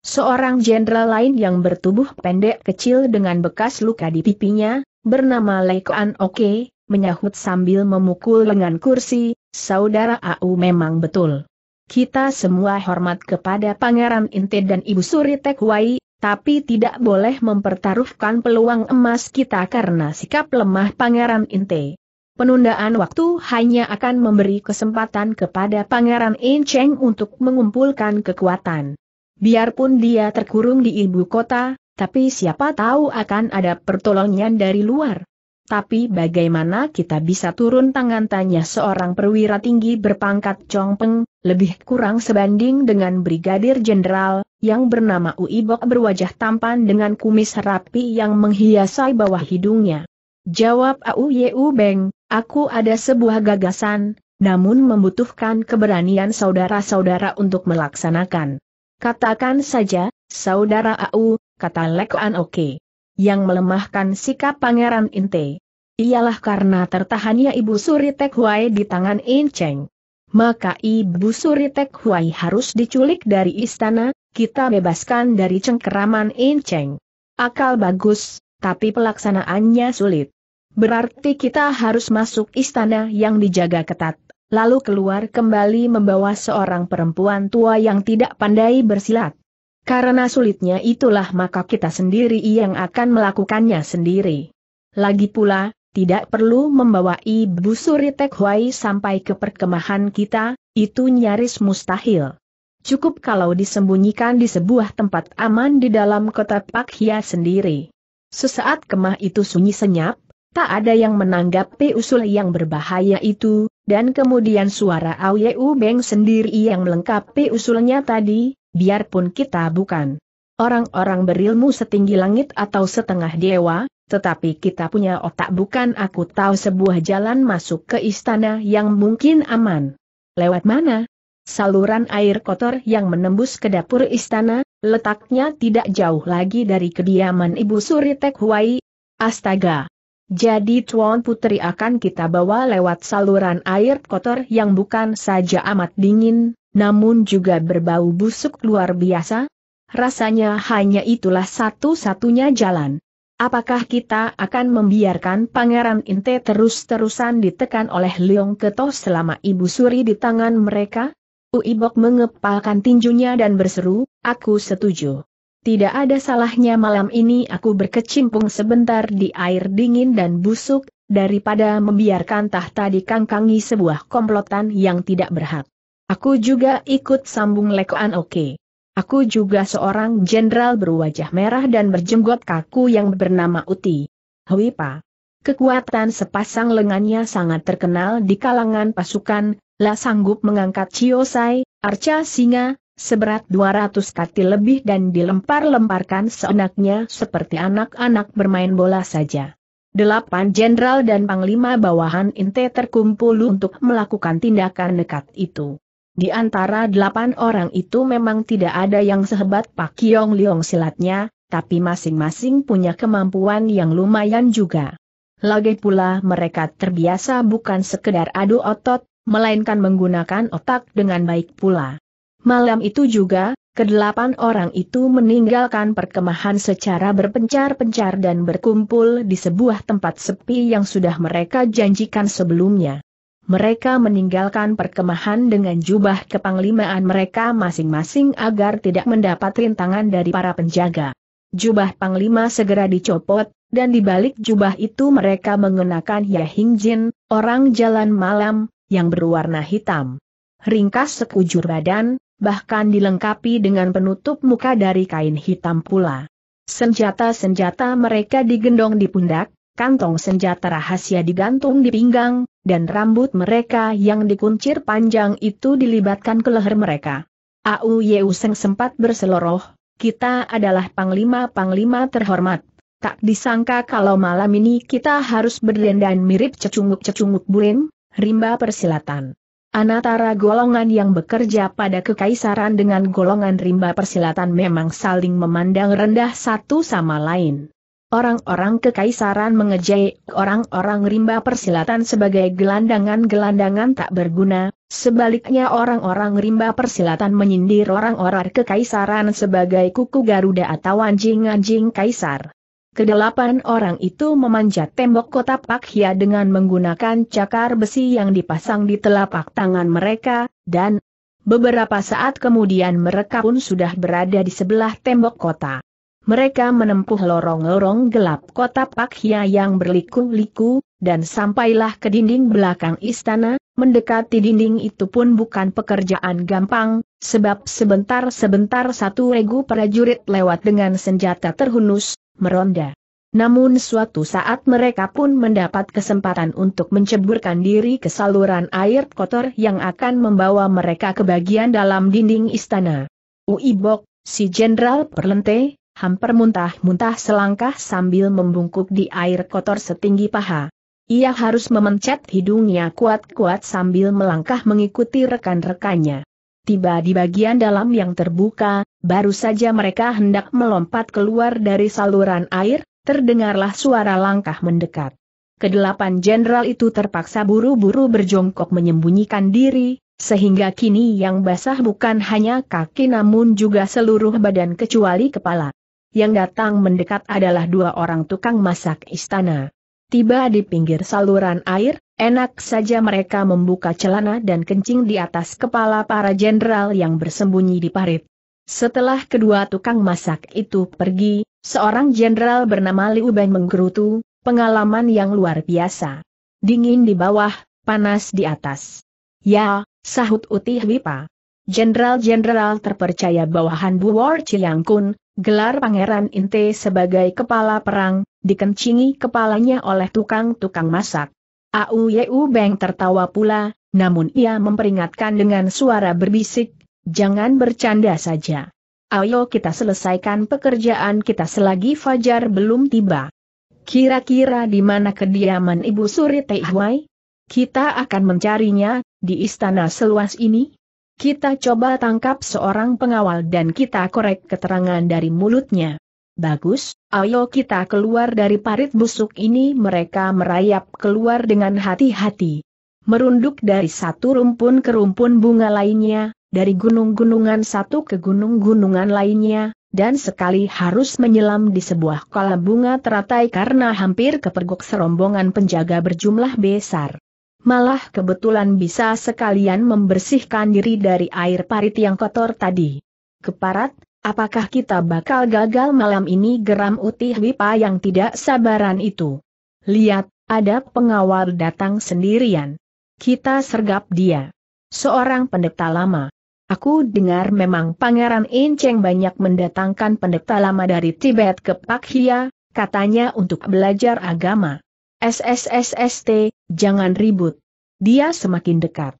Seorang jenderal lain yang bertubuh pendek kecil dengan bekas luka di pipinya, bernama Lekoan Oke, menyahut sambil memukul lengan kursi, saudara AU memang betul. Kita semua hormat kepada Pangeran Inte dan Ibu Suri Tekwai, tapi tidak boleh mempertaruhkan peluang emas kita karena sikap lemah Pangeran Inte. Penundaan waktu hanya akan memberi kesempatan kepada Pangeran Incheng untuk mengumpulkan kekuatan. Biarpun dia terkurung di ibu kota, tapi siapa tahu akan ada pertolongan dari luar. Tapi bagaimana kita bisa turun tangan tanya seorang perwira tinggi berpangkat Chongpeng, lebih kurang sebanding dengan Brigadir Jenderal, yang bernama Uibok berwajah tampan dengan kumis rapi yang menghiasai bawah hidungnya. Jawab Au Beng, aku ada sebuah gagasan, namun membutuhkan keberanian saudara-saudara untuk melaksanakan. Katakan saja, saudara AU, kata Lekuan An Oke. Yang melemahkan sikap Pangeran Inte. Ialah karena tertahannya Ibu Suri Tek Huai di tangan In Maka Ibu Suri Tek Huai harus diculik dari istana, kita bebaskan dari cengkeraman In Akal bagus, tapi pelaksanaannya sulit. Berarti kita harus masuk istana yang dijaga ketat lalu keluar kembali membawa seorang perempuan tua yang tidak pandai bersilat. Karena sulitnya itulah maka kita sendiri yang akan melakukannya sendiri. Lagi pula, tidak perlu membawa ibu suri Tek sampai ke perkemahan kita, itu nyaris mustahil. Cukup kalau disembunyikan di sebuah tempat aman di dalam kota Pakhia sendiri. Sesaat kemah itu sunyi senyap, Tak ada yang menanggapi usul yang berbahaya itu, dan kemudian suara Aoyeu Beng sendiri yang melengkapi usulnya tadi, biarpun kita bukan orang-orang berilmu setinggi langit atau setengah dewa, tetapi kita punya otak bukan aku tahu sebuah jalan masuk ke istana yang mungkin aman. Lewat mana? Saluran air kotor yang menembus ke dapur istana, letaknya tidak jauh lagi dari kediaman Ibu Suri Tek Huai. Astaga! Jadi Tuan Putri akan kita bawa lewat saluran air kotor yang bukan saja amat dingin, namun juga berbau busuk luar biasa? Rasanya hanya itulah satu-satunya jalan. Apakah kita akan membiarkan Pangeran Inte terus-terusan ditekan oleh Leong Ketoh selama ibu suri di tangan mereka? Uibok mengepalkan tinjunya dan berseru, aku setuju. Tidak ada salahnya malam ini aku berkecimpung sebentar di air dingin dan busuk, daripada membiarkan tahta dikangkangi sebuah komplotan yang tidak berhak. Aku juga ikut sambung lekoan oke. Okay. Aku juga seorang jenderal berwajah merah dan berjenggot kaku yang bernama Uti. Hui Pa. Kekuatan sepasang lengannya sangat terkenal di kalangan pasukan, lah sanggup mengangkat Ciosai, Arca Singa, seberat 200 kati lebih dan dilempar-lemparkan seenaknya seperti anak-anak bermain bola saja. Delapan jenderal dan panglima bawahan Inte terkumpul untuk melakukan tindakan nekat itu. Di antara delapan orang itu memang tidak ada yang sehebat Pak Kiong Liong silatnya, tapi masing-masing punya kemampuan yang lumayan juga. Lagi pula mereka terbiasa bukan sekedar adu otot, melainkan menggunakan otak dengan baik pula. Malam itu juga, kedelapan orang itu meninggalkan perkemahan secara berpencar-pencar dan berkumpul di sebuah tempat sepi yang sudah mereka janjikan sebelumnya. Mereka meninggalkan perkemahan dengan jubah kepanglimaan mereka masing-masing agar tidak mendapat rintangan dari para penjaga. Jubah panglima segera dicopot, dan di balik jubah itu mereka mengenakan Yahingjin, orang jalan malam, yang berwarna hitam. Ringkas sekujur badan, bahkan dilengkapi dengan penutup muka dari kain hitam pula. Senjata-senjata mereka digendong di pundak, kantong senjata rahasia digantung di pinggang, dan rambut mereka yang dikuncir panjang itu dilibatkan ke leher mereka. Au Yeuseng sempat berseloroh, kita adalah panglima-panglima terhormat. Tak disangka kalau malam ini kita harus berdandan mirip cecunguk-cecunguk buin, rimba persilatan. Anatara golongan yang bekerja pada kekaisaran dengan golongan rimba persilatan memang saling memandang rendah satu sama lain. Orang-orang kekaisaran mengejek orang-orang rimba persilatan sebagai gelandangan-gelandangan tak berguna, sebaliknya orang-orang rimba persilatan menyindir orang-orang kekaisaran sebagai kuku garuda atau anjing-anjing kaisar. Kedelapan orang itu memanjat tembok kota Pakia dengan menggunakan cakar besi yang dipasang di telapak tangan mereka, dan beberapa saat kemudian mereka pun sudah berada di sebelah tembok kota. Mereka menempuh lorong-lorong gelap kota Pakia yang berliku-liku, dan sampailah ke dinding belakang istana, mendekati dinding itu pun bukan pekerjaan gampang, sebab sebentar-sebentar satu regu prajurit lewat dengan senjata terhunus, meronda. Namun suatu saat mereka pun mendapat kesempatan untuk menceburkan diri ke saluran air kotor yang akan membawa mereka ke bagian dalam dinding istana. Uibok, si jenderal perlente, hampir muntah-muntah selangkah sambil membungkuk di air kotor setinggi paha. Ia harus memencet hidungnya kuat-kuat sambil melangkah mengikuti rekan-rekannya tiba di bagian dalam yang terbuka, baru saja mereka hendak melompat keluar dari saluran air, terdengarlah suara langkah mendekat. Kedelapan jenderal itu terpaksa buru-buru berjongkok menyembunyikan diri, sehingga kini yang basah bukan hanya kaki namun juga seluruh badan kecuali kepala. Yang datang mendekat adalah dua orang tukang masak istana. Tiba di pinggir saluran air, Enak saja mereka membuka celana dan kencing di atas kepala para jenderal yang bersembunyi di parit. Setelah kedua tukang masak itu pergi, seorang jenderal bernama Liu Ban menggerutu, pengalaman yang luar biasa. Dingin di bawah, panas di atas. Ya, sahut Utih Wipa. Jenderal-jenderal terpercaya bawahan Buwar Ciliangkun, gelar Pangeran Inte sebagai kepala perang, dikencingi kepalanya oleh tukang-tukang masak. Au Yeu Beng tertawa pula, namun ia memperingatkan dengan suara berbisik, jangan bercanda saja. Ayo kita selesaikan pekerjaan kita selagi Fajar belum tiba. Kira-kira di mana kediaman Ibu Suri Teihwai? Kita akan mencarinya, di istana seluas ini? Kita coba tangkap seorang pengawal dan kita korek keterangan dari mulutnya. Bagus, Ayo kita keluar dari parit busuk ini mereka merayap keluar dengan hati-hati. Merunduk dari satu rumpun ke rumpun bunga lainnya, dari gunung-gunungan satu ke gunung-gunungan lainnya, dan sekali harus menyelam di sebuah kolam bunga teratai karena hampir kepergok serombongan penjaga berjumlah besar. Malah kebetulan bisa sekalian membersihkan diri dari air parit yang kotor tadi. Keparat, Apakah kita bakal gagal malam ini geram Utih Wipa yang tidak sabaran itu? Lihat, ada pengawal datang sendirian. Kita sergap dia. Seorang pendeta lama. Aku dengar memang Pangeran Inceng banyak mendatangkan pendeta lama dari Tibet ke Pakhia, katanya untuk belajar agama. SSSST, jangan ribut. Dia semakin dekat.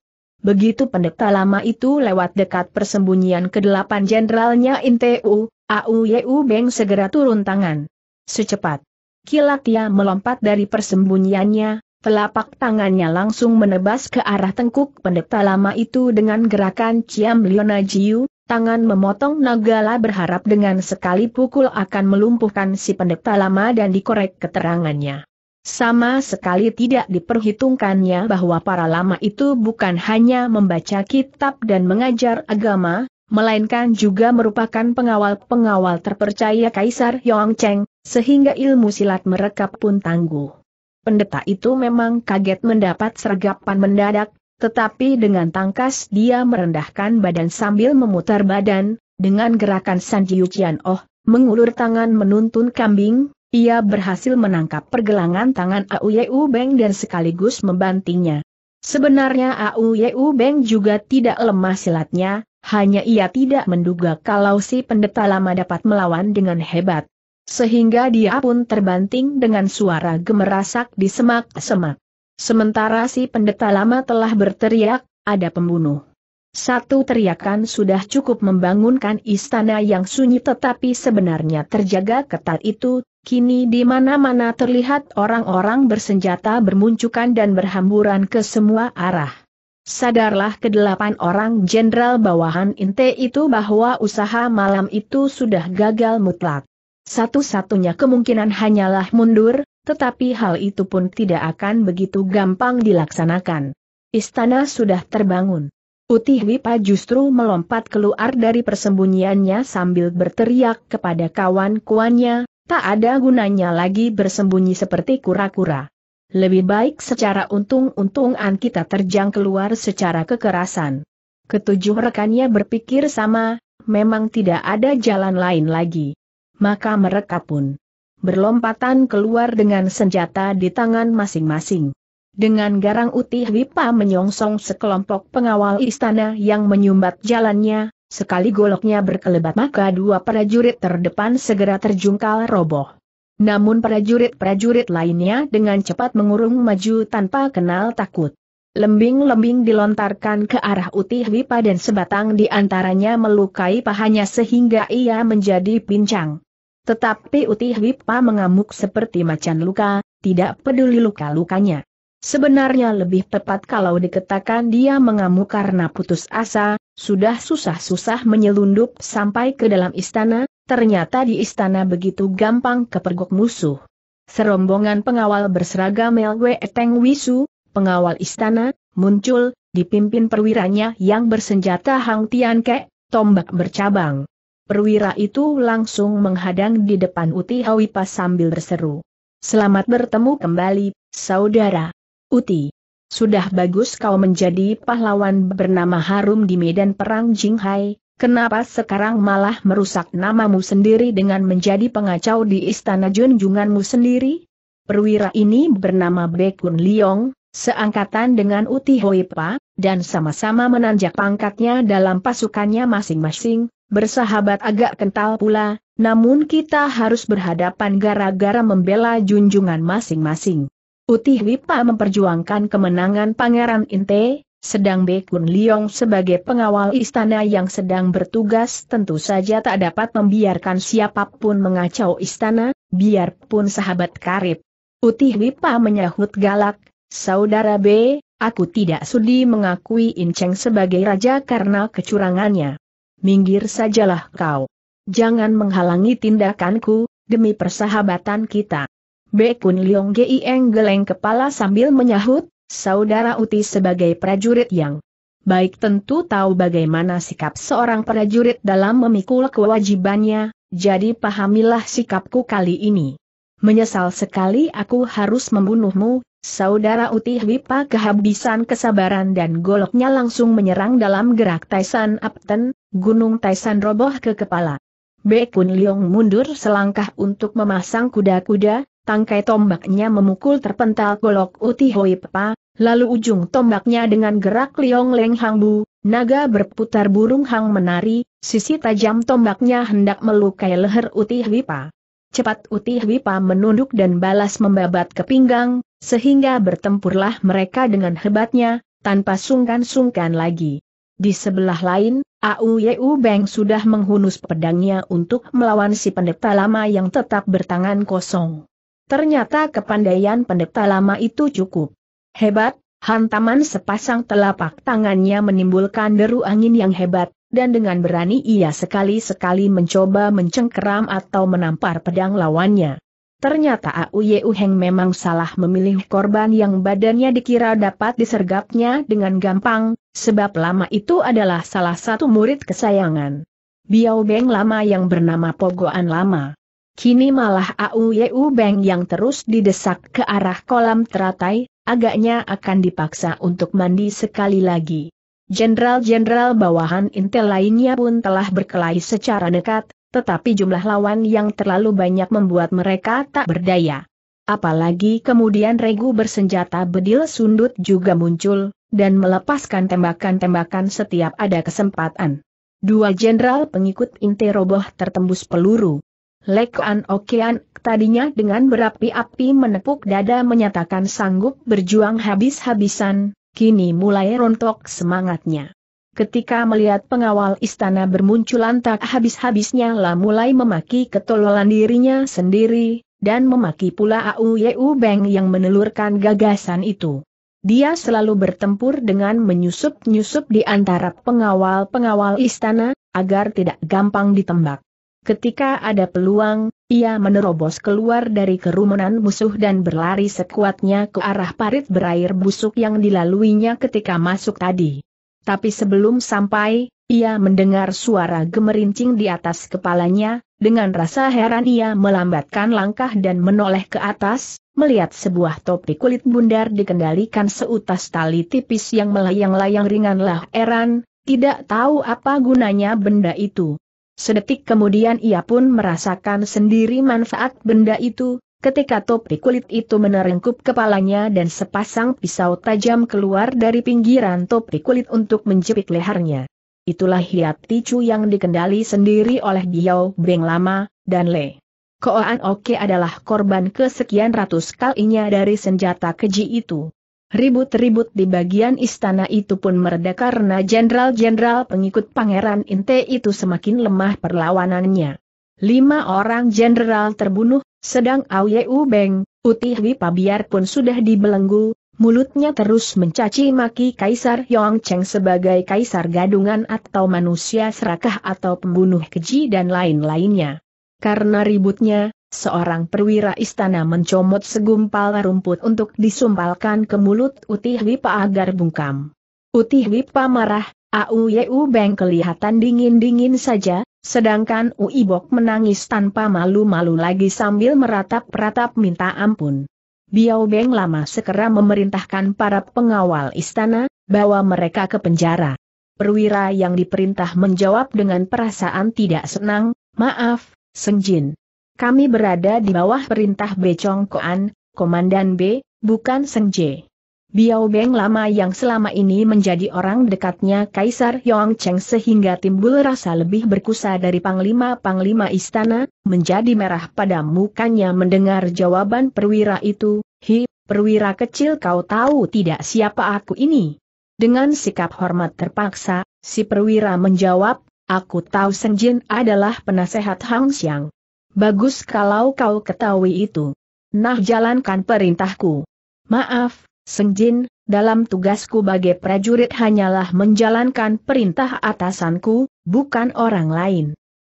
Begitu pendeta lama itu lewat dekat persembunyian kedelapan jenderalnya Intu Auyu Beng segera turun tangan. Secepat. Kilat ia melompat dari persembunyiannya, telapak tangannya langsung menebas ke arah tengkuk pendeta lama itu dengan gerakan Ciam Liona Jiu, tangan memotong Nagala berharap dengan sekali pukul akan melumpuhkan si pendeta lama dan dikorek keterangannya. Sama sekali tidak diperhitungkannya bahwa para lama itu bukan hanya membaca kitab dan mengajar agama, melainkan juga merupakan pengawal-pengawal terpercaya Kaisar Cheng, sehingga ilmu silat mereka pun tangguh. Pendeta itu memang kaget mendapat sergapan mendadak, tetapi dengan tangkas dia merendahkan badan sambil memutar badan, dengan gerakan San Qian Oh, mengulur tangan menuntun kambing, ia berhasil menangkap pergelangan tangan Au Yeu Beng dan sekaligus membantingnya. Sebenarnya Au Yeu Beng juga tidak lemah silatnya, hanya ia tidak menduga kalau si pendeta lama dapat melawan dengan hebat. Sehingga dia pun terbanting dengan suara gemerasak di semak-semak. Sementara si pendeta lama telah berteriak, ada pembunuh. Satu teriakan sudah cukup membangunkan istana yang sunyi tetapi sebenarnya terjaga ketat itu, Kini di mana-mana terlihat orang-orang bersenjata bermunculan dan berhamburan ke semua arah. Sadarlah kedelapan orang jenderal bawahan Inte itu bahwa usaha malam itu sudah gagal mutlak. Satu-satunya kemungkinan hanyalah mundur, tetapi hal itu pun tidak akan begitu gampang dilaksanakan. Istana sudah terbangun. Utih Wipa justru melompat keluar dari persembunyiannya sambil berteriak kepada kawan-kawannya, Tak ada gunanya lagi bersembunyi seperti kura-kura. Lebih baik secara untung-untungan kita terjang keluar secara kekerasan. Ketujuh rekannya berpikir sama, memang tidak ada jalan lain lagi. Maka mereka pun berlompatan keluar dengan senjata di tangan masing-masing. Dengan garang utih Wipa menyongsong sekelompok pengawal istana yang menyumbat jalannya, Sekali goloknya berkelebat maka dua prajurit terdepan segera terjungkal roboh. Namun prajurit-prajurit lainnya dengan cepat mengurung maju tanpa kenal takut. Lembing-lembing dilontarkan ke arah Utih Wipa dan sebatang di antaranya melukai pahanya sehingga ia menjadi pincang. Tetapi Utih Wipa mengamuk seperti macan luka, tidak peduli luka-lukanya. Sebenarnya lebih tepat kalau dikatakan dia mengamuk karena putus asa, sudah susah-susah menyelundup sampai ke dalam istana, ternyata di istana begitu gampang kepergok musuh. Serombongan pengawal berseragam Lwe Eteng Wisu, pengawal istana, muncul, dipimpin perwiranya yang bersenjata Hang Tian Ke, tombak bercabang. Perwira itu langsung menghadang di depan Uti Hawipa sambil berseru. Selamat bertemu kembali, saudara. Uti. Sudah bagus kau menjadi pahlawan bernama harum di medan perang Jinghai, kenapa sekarang malah merusak namamu sendiri dengan menjadi pengacau di istana junjunganmu sendiri? Perwira ini bernama Bekun Liong, seangkatan dengan Uti Hoipa, dan sama-sama menanjak pangkatnya dalam pasukannya masing-masing, bersahabat agak kental pula, namun kita harus berhadapan gara-gara membela junjungan masing-masing. Utih Wipa memperjuangkan kemenangan Pangeran Inte, sedang Bekun Liong sebagai pengawal istana yang sedang bertugas tentu saja tak dapat membiarkan siapapun mengacau istana, biarpun sahabat karib. Utih Wipa menyahut galak, Saudara B, aku tidak sudi mengakui Inceng sebagai raja karena kecurangannya. Minggir sajalah kau. Jangan menghalangi tindakanku, demi persahabatan kita. Bekun Leong Gi geleng kepala sambil menyahut, saudara Uti sebagai prajurit yang baik tentu tahu bagaimana sikap seorang prajurit dalam memikul kewajibannya, jadi pahamilah sikapku kali ini. Menyesal sekali aku harus membunuhmu, saudara Uti Wipa kehabisan kesabaran dan goloknya langsung menyerang dalam gerak Taisan Apten, Gunung Taisan roboh ke kepala. Bekun Leong mundur selangkah untuk memasang kuda-kuda, tangkai tombaknya memukul terpental golok Uti Hoi Pepa, lalu ujung tombaknya dengan gerak Liong Leng Hang Bu, naga berputar burung hang menari, sisi tajam tombaknya hendak melukai leher Uti Hoi Pepa. Cepat Uti Hoi Pepa menunduk dan balas membabat ke pinggang, sehingga bertempurlah mereka dengan hebatnya, tanpa sungkan-sungkan lagi. Di sebelah lain, Au Yeu Beng sudah menghunus pedangnya untuk melawan si pendeta lama yang tetap bertangan kosong. Ternyata kepandaian pendeta lama itu cukup. Hebat, hantaman sepasang telapak tangannya menimbulkan deru angin yang hebat, dan dengan berani ia sekali-sekali mencoba mencengkeram atau menampar pedang lawannya. Ternyata Au Yeu memang salah memilih korban yang badannya dikira dapat disergapnya dengan gampang, sebab lama itu adalah salah satu murid kesayangan. Biao Beng lama yang bernama Pogoan lama. Kini malah Au Yeu Beng yang terus didesak ke arah kolam teratai, agaknya akan dipaksa untuk mandi sekali lagi. Jenderal-jenderal bawahan intel lainnya pun telah berkelahi secara dekat, tetapi jumlah lawan yang terlalu banyak membuat mereka tak berdaya. Apalagi kemudian regu bersenjata bedil sundut juga muncul, dan melepaskan tembakan-tembakan setiap ada kesempatan. Dua jenderal pengikut inti roboh tertembus peluru, Lekan Okean tadinya dengan berapi-api menepuk dada menyatakan sanggup berjuang habis-habisan, kini mulai rontok semangatnya. Ketika melihat pengawal istana bermunculan tak habis-habisnya lah mulai memaki ketololan dirinya sendiri, dan memaki pula Au Yeu Beng yang menelurkan gagasan itu. Dia selalu bertempur dengan menyusup-nyusup di antara pengawal-pengawal istana, agar tidak gampang ditembak. Ketika ada peluang, ia menerobos keluar dari kerumunan musuh dan berlari sekuatnya ke arah parit berair busuk yang dilaluinya ketika masuk tadi. Tapi sebelum sampai, ia mendengar suara gemerincing di atas kepalanya, dengan rasa heran ia melambatkan langkah dan menoleh ke atas, melihat sebuah topi kulit bundar dikendalikan seutas tali tipis yang melayang-layang ringanlah heran, tidak tahu apa gunanya benda itu. Sedetik kemudian ia pun merasakan sendiri manfaat benda itu, ketika topi kulit itu menerengkup kepalanya dan sepasang pisau tajam keluar dari pinggiran topi kulit untuk menjepit lehernya. Itulah hiat ticu yang dikendali sendiri oleh Biao Beng Lama, dan Le. Koan Oke adalah korban kesekian ratus kalinya dari senjata keji itu. Ribut-ribut di bagian istana itu pun mereda karena jenderal-jenderal pengikut Pangeran Inte itu semakin lemah perlawanannya. Lima orang jenderal terbunuh, sedang Auyeu Beng, Utih Pabiar pun sudah dibelenggu, mulutnya terus mencaci maki Kaisar Yongcheng sebagai Kaisar Gadungan atau manusia serakah atau pembunuh keji dan lain-lainnya. Karena ributnya, seorang perwira istana mencomot segumpal rumput untuk disumpalkan ke mulut Utih Wipa agar bungkam. Utih Wipa marah, Au Yeu Beng kelihatan dingin-dingin saja, sedangkan Uibok menangis tanpa malu-malu lagi sambil meratap-ratap minta ampun. Biao Beng lama segera memerintahkan para pengawal istana, bawa mereka ke penjara. Perwira yang diperintah menjawab dengan perasaan tidak senang, maaf, senjin. Kami berada di bawah perintah B. Chongkoan, Komandan B, bukan Seng J. Biao Beng lama yang selama ini menjadi orang dekatnya Kaisar Yong Cheng sehingga timbul rasa lebih berkusa dari panglima-panglima istana, menjadi merah pada mukanya mendengar jawaban perwira itu, Hi, perwira kecil kau tahu tidak siapa aku ini? Dengan sikap hormat terpaksa, si perwira menjawab, aku tahu Jin adalah penasehat Hang Xiang. Bagus kalau kau ketahui itu. Nah jalankan perintahku. Maaf, Senjin, dalam tugasku bagai prajurit hanyalah menjalankan perintah atasanku, bukan orang lain.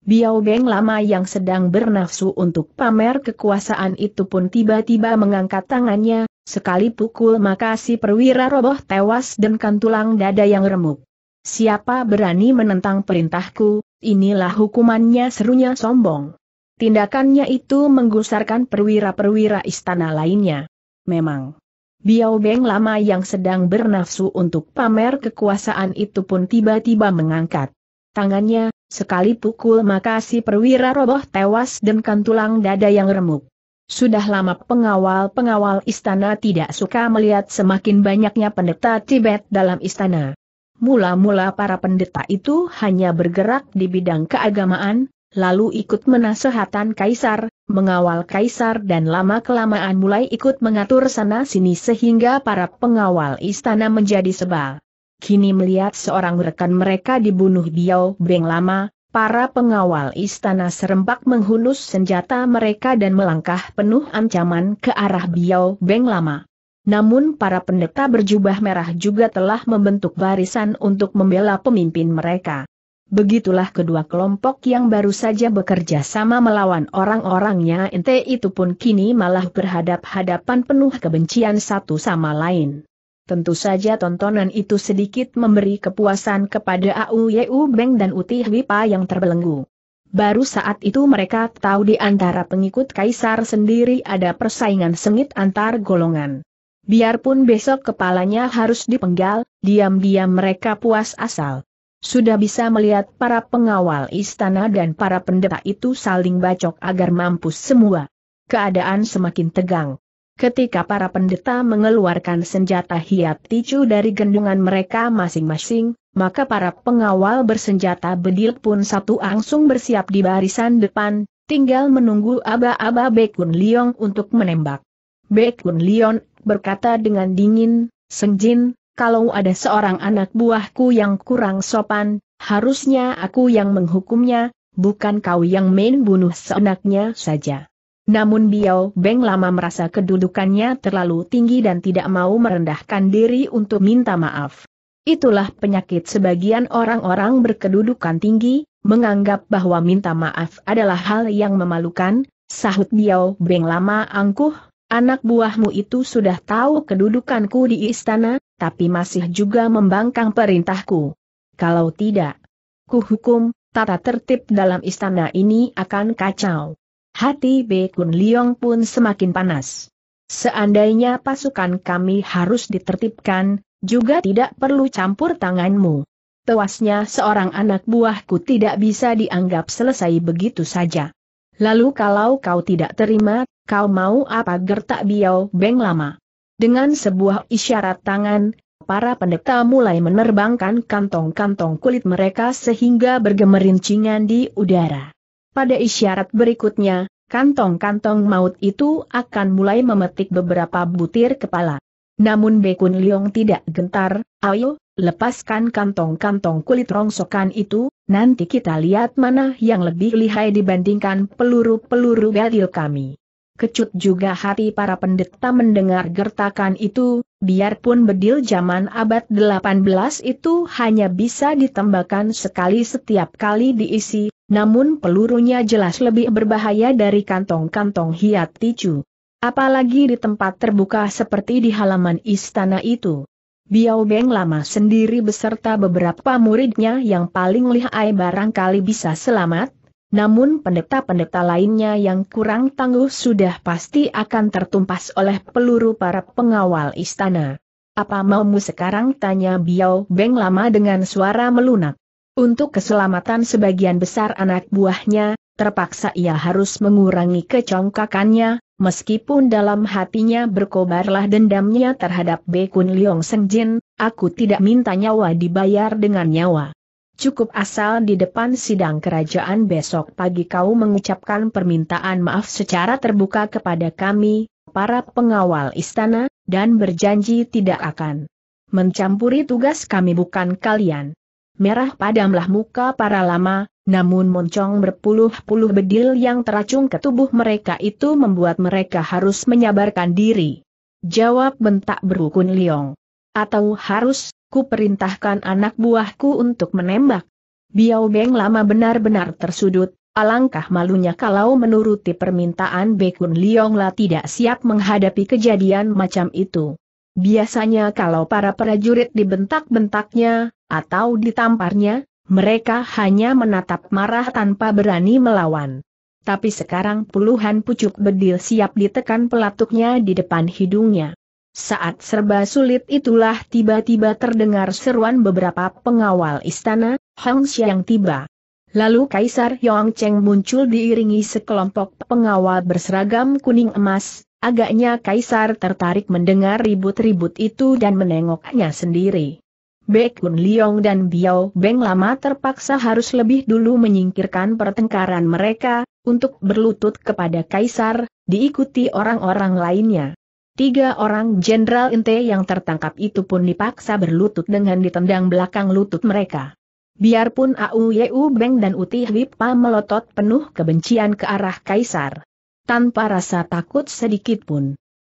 Biao Beng lama yang sedang bernafsu untuk pamer kekuasaan itu pun tiba-tiba mengangkat tangannya, sekali pukul maka si perwira roboh tewas dan tulang dada yang remuk. Siapa berani menentang perintahku, inilah hukumannya serunya sombong. Tindakannya itu menggusarkan perwira-perwira istana lainnya. Memang. Biao Beng lama yang sedang bernafsu untuk pamer kekuasaan itu pun tiba-tiba mengangkat tangannya, sekali pukul maka si perwira roboh tewas dengan tulang dada yang remuk. Sudah lama pengawal-pengawal istana tidak suka melihat semakin banyaknya pendeta Tibet dalam istana. Mula-mula para pendeta itu hanya bergerak di bidang keagamaan, lalu ikut menasehatan Kaisar, mengawal Kaisar dan lama-kelamaan mulai ikut mengatur sana-sini sehingga para pengawal istana menjadi sebal. Kini melihat seorang rekan mereka dibunuh Biao Beng lama, para pengawal istana serempak menghunus senjata mereka dan melangkah penuh ancaman ke arah Biao Beng lama. Namun para pendeta berjubah merah juga telah membentuk barisan untuk membela pemimpin mereka. Begitulah kedua kelompok yang baru saja bekerja sama melawan orang-orangnya ente itu pun kini malah berhadap-hadapan penuh kebencian satu sama lain. Tentu saja tontonan itu sedikit memberi kepuasan kepada Au Yeu Beng dan Uti Wipa yang terbelenggu. Baru saat itu mereka tahu di antara pengikut kaisar sendiri ada persaingan sengit antar golongan. Biarpun besok kepalanya harus dipenggal, diam-diam mereka puas asal. Sudah bisa melihat para pengawal istana dan para pendeta itu saling bacok agar mampus semua. Keadaan semakin tegang. Ketika para pendeta mengeluarkan senjata hiat ticu dari gendungan mereka masing-masing, maka para pengawal bersenjata bedil pun satu langsung bersiap di barisan depan, tinggal menunggu aba-aba Bekun Liong untuk menembak. Bekun Leong berkata dengan dingin, senjin kalau ada seorang anak buahku yang kurang sopan, harusnya aku yang menghukumnya, bukan kau yang main bunuh seenaknya saja. Namun Biao Beng lama merasa kedudukannya terlalu tinggi dan tidak mau merendahkan diri untuk minta maaf. Itulah penyakit sebagian orang-orang berkedudukan tinggi, menganggap bahwa minta maaf adalah hal yang memalukan, sahut Biao Beng lama angkuh, Anak buahmu itu sudah tahu kedudukanku di istana, tapi masih juga membangkang perintahku. Kalau tidak, kuhukum, tata tertib dalam istana ini akan kacau. Hati Bekun Liong pun semakin panas. Seandainya pasukan kami harus ditertibkan, juga tidak perlu campur tanganmu. Tewasnya seorang anak buahku tidak bisa dianggap selesai begitu saja. Lalu kalau kau tidak terima, kau mau apa gertak biau beng lama. Dengan sebuah isyarat tangan, para pendeta mulai menerbangkan kantong-kantong kulit mereka sehingga bergemerincingan di udara. Pada isyarat berikutnya, kantong-kantong maut itu akan mulai memetik beberapa butir kepala. Namun Bekun Leong tidak gentar, ayo, lepaskan kantong-kantong kulit rongsokan itu, nanti kita lihat mana yang lebih lihai dibandingkan peluru-peluru gadil kami. Kecut juga hati para pendeta mendengar gertakan itu, biarpun bedil zaman abad 18 itu hanya bisa ditembakkan sekali setiap kali diisi, namun pelurunya jelas lebih berbahaya dari kantong-kantong hiat ticu. Apalagi di tempat terbuka seperti di halaman istana itu. Biao Beng lama sendiri beserta beberapa muridnya yang paling lihai barangkali bisa selamat, namun pendeta-pendeta lainnya yang kurang tangguh sudah pasti akan tertumpas oleh peluru para pengawal istana. Apa maumu sekarang tanya Biao Beng lama dengan suara melunak. Untuk keselamatan sebagian besar anak buahnya, terpaksa ia harus mengurangi kecongkakannya, meskipun dalam hatinya berkobarlah dendamnya terhadap Bekun Leong Seng Jin, aku tidak minta nyawa dibayar dengan nyawa. Cukup asal di depan sidang kerajaan besok pagi kau mengucapkan permintaan maaf secara terbuka kepada kami, para pengawal istana, dan berjanji tidak akan mencampuri tugas kami bukan kalian merah padamlah muka para lama, namun moncong berpuluh-puluh bedil yang teracung ke tubuh mereka itu membuat mereka harus menyabarkan diri. Jawab bentak berukun Liong. Atau harus, ku perintahkan anak buahku untuk menembak. Biao Beng lama benar-benar tersudut, alangkah malunya kalau menuruti permintaan Bekun Liong lah tidak siap menghadapi kejadian macam itu. Biasanya kalau para prajurit dibentak-bentaknya, atau ditamparnya, mereka hanya menatap marah tanpa berani melawan. Tapi sekarang puluhan pucuk bedil siap ditekan pelatuknya di depan hidungnya. Saat serba sulit itulah tiba-tiba terdengar seruan beberapa pengawal istana, Hong Xiang tiba. Lalu Kaisar Yong Cheng muncul diiringi sekelompok pengawal berseragam kuning emas, agaknya Kaisar tertarik mendengar ribut-ribut itu dan menengoknya sendiri. Bekun Liong dan Biao Beng lama terpaksa harus lebih dulu menyingkirkan pertengkaran mereka, untuk berlutut kepada Kaisar, diikuti orang-orang lainnya. Tiga orang Jenderal Inte yang tertangkap itu pun dipaksa berlutut dengan ditendang belakang lutut mereka. Biarpun Au Yeu Beng dan Uti Hwipa melotot penuh kebencian ke arah Kaisar. Tanpa rasa takut sedikit pun.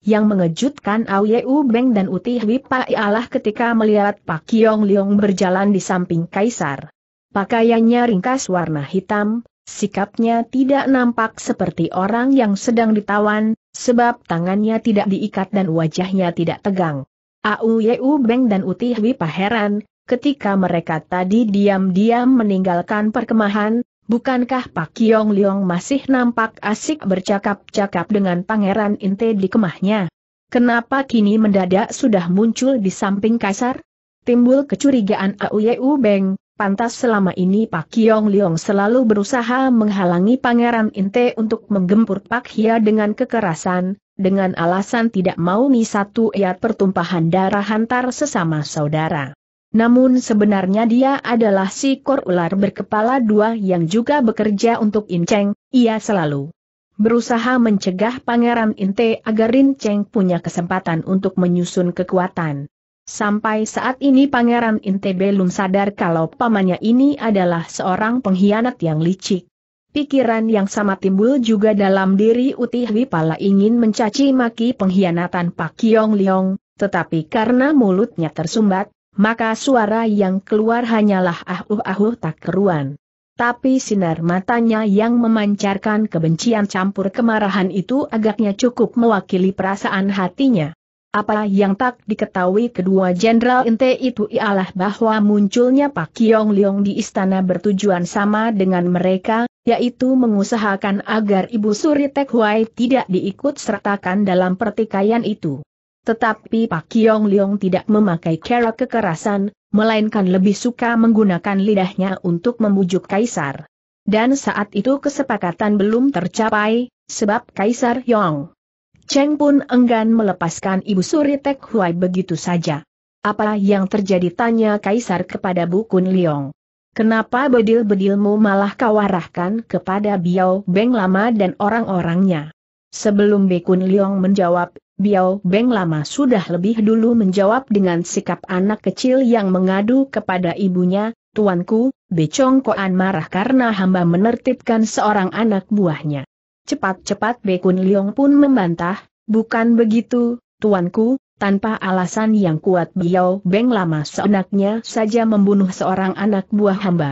Yang mengejutkan Aoyu Beng dan Uti Wipa ialah ketika melihat Pak Kiong Liong berjalan di samping Kaisar. Pakaiannya ringkas warna hitam, sikapnya tidak nampak seperti orang yang sedang ditawan, sebab tangannya tidak diikat dan wajahnya tidak tegang. Aoyu Beng dan Uti Wipa heran, ketika mereka tadi diam-diam meninggalkan perkemahan, Bukankah Pak Kiong Liong masih nampak asik bercakap-cakap dengan Pangeran Inte di kemahnya? Kenapa kini mendadak sudah muncul di samping kasar? Timbul kecurigaan Auyeu Beng, pantas selama ini Pak Kiong Liong selalu berusaha menghalangi Pangeran Inte untuk menggempur Pak Hia dengan kekerasan, dengan alasan tidak mau ni satu iat pertumpahan darah antar sesama saudara. Namun sebenarnya dia adalah si kor ular berkepala dua yang juga bekerja untuk Inceng, ia selalu berusaha mencegah Pangeran Inte agar Inceng punya kesempatan untuk menyusun kekuatan. Sampai saat ini Pangeran Inte belum sadar kalau pamannya ini adalah seorang pengkhianat yang licik. Pikiran yang sama timbul juga dalam diri Utih Wipala ingin mencaci maki pengkhianatan Pak Kiong Liong, tetapi karena mulutnya tersumbat, maka suara yang keluar hanyalah ahuh-ahuh tak keruan. Tapi sinar matanya yang memancarkan kebencian campur kemarahan itu agaknya cukup mewakili perasaan hatinya. Apa yang tak diketahui kedua jenderal ente itu ialah bahwa munculnya Pak Kiong Leong di istana bertujuan sama dengan mereka, yaitu mengusahakan agar Ibu Suri Tek Huai tidak diikut sertakan dalam pertikaian itu. Tetapi Pak Kiong Leong tidak memakai cara kekerasan, melainkan lebih suka menggunakan lidahnya untuk membujuk Kaisar. Dan saat itu kesepakatan belum tercapai, sebab Kaisar Yong Cheng pun enggan melepaskan Ibu Suri Tek Huai begitu saja. Apa yang terjadi tanya Kaisar kepada Bu Kun Leong. Kenapa bedil-bedilmu malah kawarahkan kepada Biao Beng Lama dan orang-orangnya? Sebelum Bekun Leong menjawab, Biao Beng lama sudah lebih dulu menjawab dengan sikap anak kecil yang mengadu kepada ibunya, Tuanku, Becong Koan marah karena hamba menertibkan seorang anak buahnya. Cepat-cepat Bekun Liong pun membantah, bukan begitu, Tuanku, tanpa alasan yang kuat Biao Beng lama seenaknya saja membunuh seorang anak buah hamba.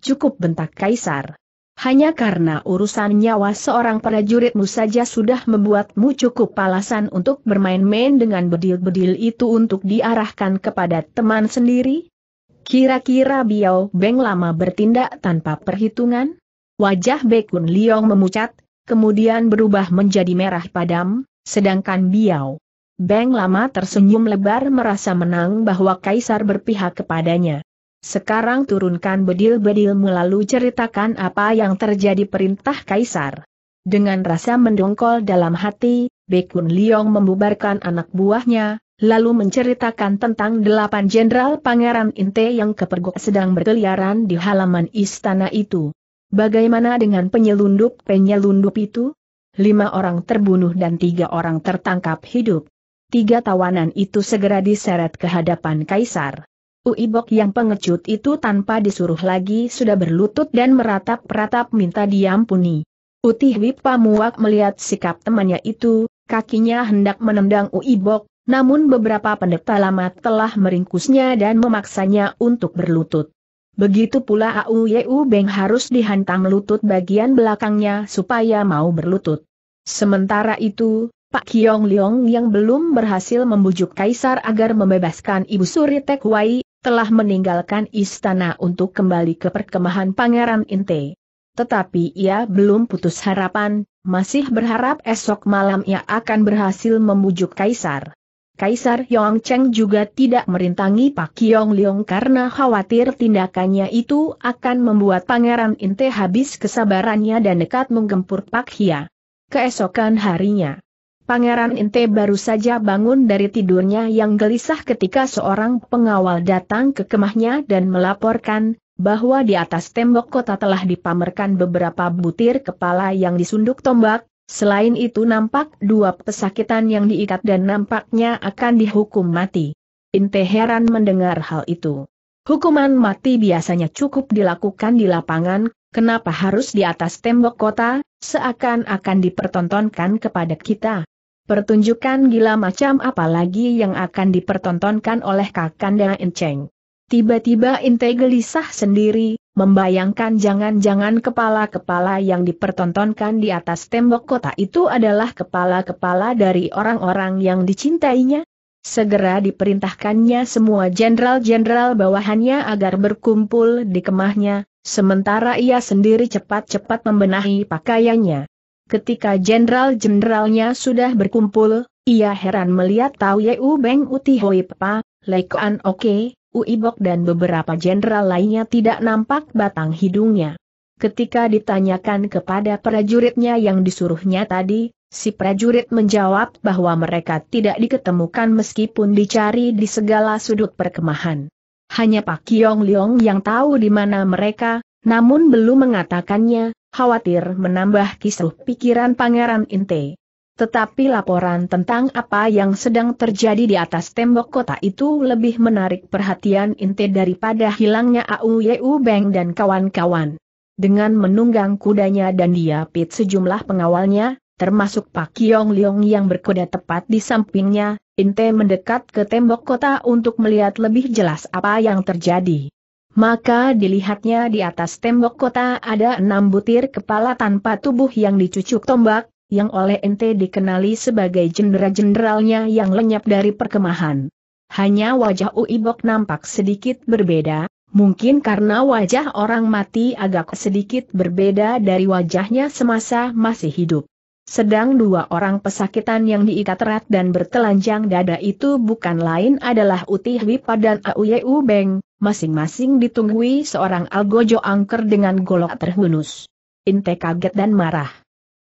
Cukup bentak Kaisar. Hanya karena urusan nyawa seorang prajuritmu saja sudah membuatmu cukup alasan untuk bermain-main dengan bedil-bedil itu untuk diarahkan kepada teman sendiri? Kira-kira Biao Beng lama bertindak tanpa perhitungan? Wajah Bekun Liong memucat, kemudian berubah menjadi merah padam, sedangkan Biao Beng lama tersenyum lebar merasa menang bahwa Kaisar berpihak kepadanya. Sekarang turunkan bedil bedil, lalu ceritakan apa yang terjadi perintah kaisar. Dengan rasa mendongkol dalam hati, Bekun Liong membubarkan anak buahnya, lalu menceritakan tentang delapan jenderal pangeran Inte yang kepergok sedang berkeliaran di halaman istana itu. Bagaimana dengan penyelundup-penyelundup itu? Lima orang terbunuh dan tiga orang tertangkap hidup. Tiga tawanan itu segera diseret ke hadapan kaisar. Uibok yang pengecut itu tanpa disuruh lagi sudah berlutut dan meratap-ratap minta diampuni. Utihwi Pamuak melihat sikap temannya itu, kakinya hendak menendang Uibok, namun beberapa pendeta lama telah meringkusnya dan memaksanya untuk berlutut. Begitu pula Au Beng harus dihantam lutut bagian belakangnya supaya mau berlutut. Sementara itu, Pak Kiong Leong yang belum berhasil membujuk Kaisar agar membebaskan Ibu Suri Tek Wai, telah meninggalkan istana untuk kembali ke perkemahan Pangeran Inte. Tetapi ia belum putus harapan, masih berharap esok malam ia akan berhasil membujuk Kaisar. Kaisar Yong Cheng juga tidak merintangi Pak Yong Leong karena khawatir tindakannya itu akan membuat Pangeran Inte habis kesabarannya dan dekat menggempur Pak Hia. Keesokan harinya, Pangeran Inte baru saja bangun dari tidurnya yang gelisah ketika seorang pengawal datang ke kemahnya dan melaporkan, bahwa di atas tembok kota telah dipamerkan beberapa butir kepala yang disunduk tombak, selain itu nampak dua pesakitan yang diikat dan nampaknya akan dihukum mati. Inte heran mendengar hal itu. Hukuman mati biasanya cukup dilakukan di lapangan, kenapa harus di atas tembok kota, seakan-akan dipertontonkan kepada kita. Pertunjukan gila macam apa lagi yang akan dipertontonkan oleh Kakanda Enceng? Tiba-tiba Inte gelisah sendiri, membayangkan jangan-jangan kepala-kepala yang dipertontonkan di atas tembok kota itu adalah kepala-kepala dari orang-orang yang dicintainya. Segera diperintahkannya semua jenderal-jenderal bawahannya agar berkumpul di kemahnya, sementara ia sendiri cepat-cepat membenahi pakaiannya. Ketika jenderal-jenderalnya sudah berkumpul, ia heran melihat Ye U Beng Uti Hoi Pa, Lekoan Oke, Uibok dan beberapa jenderal lainnya tidak nampak batang hidungnya. Ketika ditanyakan kepada prajuritnya yang disuruhnya tadi, si prajurit menjawab bahwa mereka tidak diketemukan meskipun dicari di segala sudut perkemahan. Hanya Pak Kiong Liong yang tahu di mana mereka, namun belum mengatakannya, khawatir menambah kisruh pikiran Pangeran Inte. Tetapi laporan tentang apa yang sedang terjadi di atas tembok kota itu lebih menarik perhatian Inte daripada hilangnya Au Yeu Beng dan kawan-kawan. Dengan menunggang kudanya dan dia pit sejumlah pengawalnya, termasuk Pak Kiong Leong yang berkuda tepat di sampingnya, Inte mendekat ke tembok kota untuk melihat lebih jelas apa yang terjadi. Maka dilihatnya di atas tembok kota ada enam butir kepala tanpa tubuh yang dicucuk tombak, yang oleh ente dikenali sebagai jendera-jenderalnya yang lenyap dari perkemahan. Hanya wajah Uibok nampak sedikit berbeda, mungkin karena wajah orang mati agak sedikit berbeda dari wajahnya semasa masih hidup. Sedang dua orang pesakitan yang diikat erat dan bertelanjang dada itu bukan lain adalah Utih Wipa dan Auye Ubeng, masing-masing ditunggui seorang algojo angker dengan golok terhunus. Inte kaget dan marah.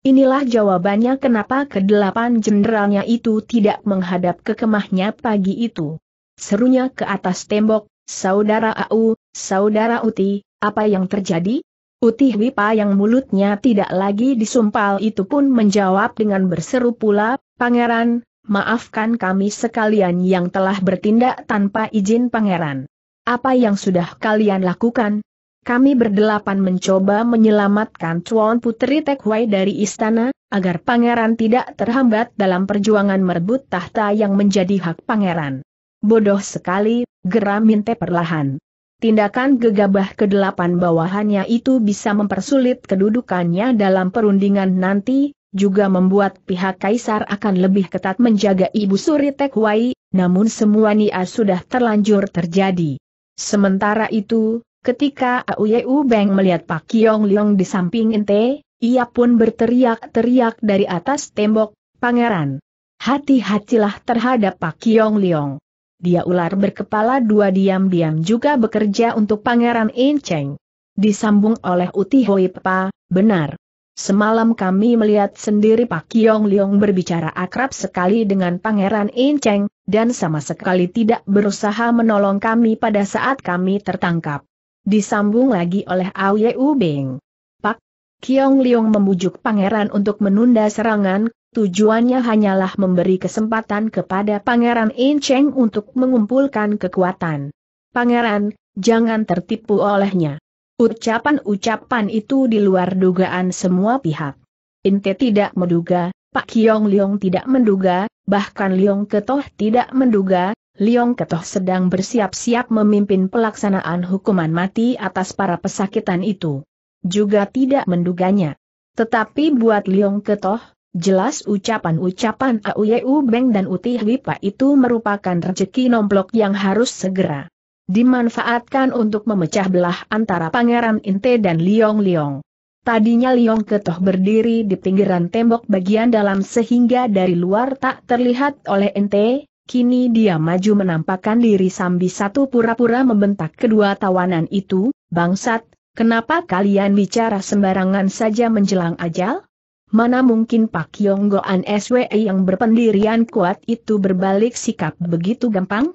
Inilah jawabannya kenapa kedelapan jenderalnya itu tidak menghadap ke kemahnya pagi itu. Serunya ke atas tembok, Saudara Au, Saudara Uti, apa yang terjadi? Putih Wipa yang mulutnya tidak lagi disumpal itu pun menjawab dengan berseru pula, Pangeran, maafkan kami sekalian yang telah bertindak tanpa izin Pangeran. Apa yang sudah kalian lakukan? Kami berdelapan mencoba menyelamatkan Tuan Putri Tekwai dari istana, agar Pangeran tidak terhambat dalam perjuangan merebut tahta yang menjadi hak Pangeran. Bodoh sekali, geram Minte perlahan. Tindakan gegabah kedelapan bawahannya itu bisa mempersulit kedudukannya dalam perundingan nanti, juga membuat pihak kaisar akan lebih ketat menjaga ibu suri Tekwai, namun semua nia sudah terlanjur terjadi. Sementara itu, ketika Auyeu Beng melihat Pak Kiong Leong di samping Ente, ia pun berteriak-teriak dari atas tembok, Pangeran, hati-hatilah terhadap Pak Kiong Leong dia ular berkepala dua diam-diam juga bekerja untuk Pangeran Inceng. Disambung oleh Uti Pa, benar. Semalam kami melihat sendiri Pak Kiong Liong berbicara akrab sekali dengan Pangeran Inceng, dan sama sekali tidak berusaha menolong kami pada saat kami tertangkap. Disambung lagi oleh Aoye Ubing. Pak Kiong Liong membujuk Pangeran untuk menunda serangan, Tujuannya hanyalah memberi kesempatan kepada Pangeran Cheng untuk mengumpulkan kekuatan. Pangeran, jangan tertipu olehnya. Ucapan-ucapan itu di luar dugaan semua pihak. Inte tidak menduga, Pak Kiong Liong tidak menduga, bahkan Liong Ketoh tidak menduga, Liong Ketoh sedang bersiap-siap memimpin pelaksanaan hukuman mati atas para pesakitan itu. Juga tidak menduganya. Tetapi buat Liong Ketoh, Jelas ucapan-ucapan Auyeu Beng dan Uti Wipa itu merupakan rezeki nomplok yang harus segera dimanfaatkan untuk memecah belah antara Pangeran Inte dan Liong Liong. Tadinya Liong Ketoh berdiri di pinggiran tembok bagian dalam sehingga dari luar tak terlihat oleh Inte, Kini dia maju menampakkan diri sambil satu pura-pura membentak kedua tawanan itu, bangsat, kenapa kalian bicara sembarangan saja menjelang ajal? mana mungkin Pak Yonggoan SWE yang berpendirian kuat itu berbalik sikap begitu gampang?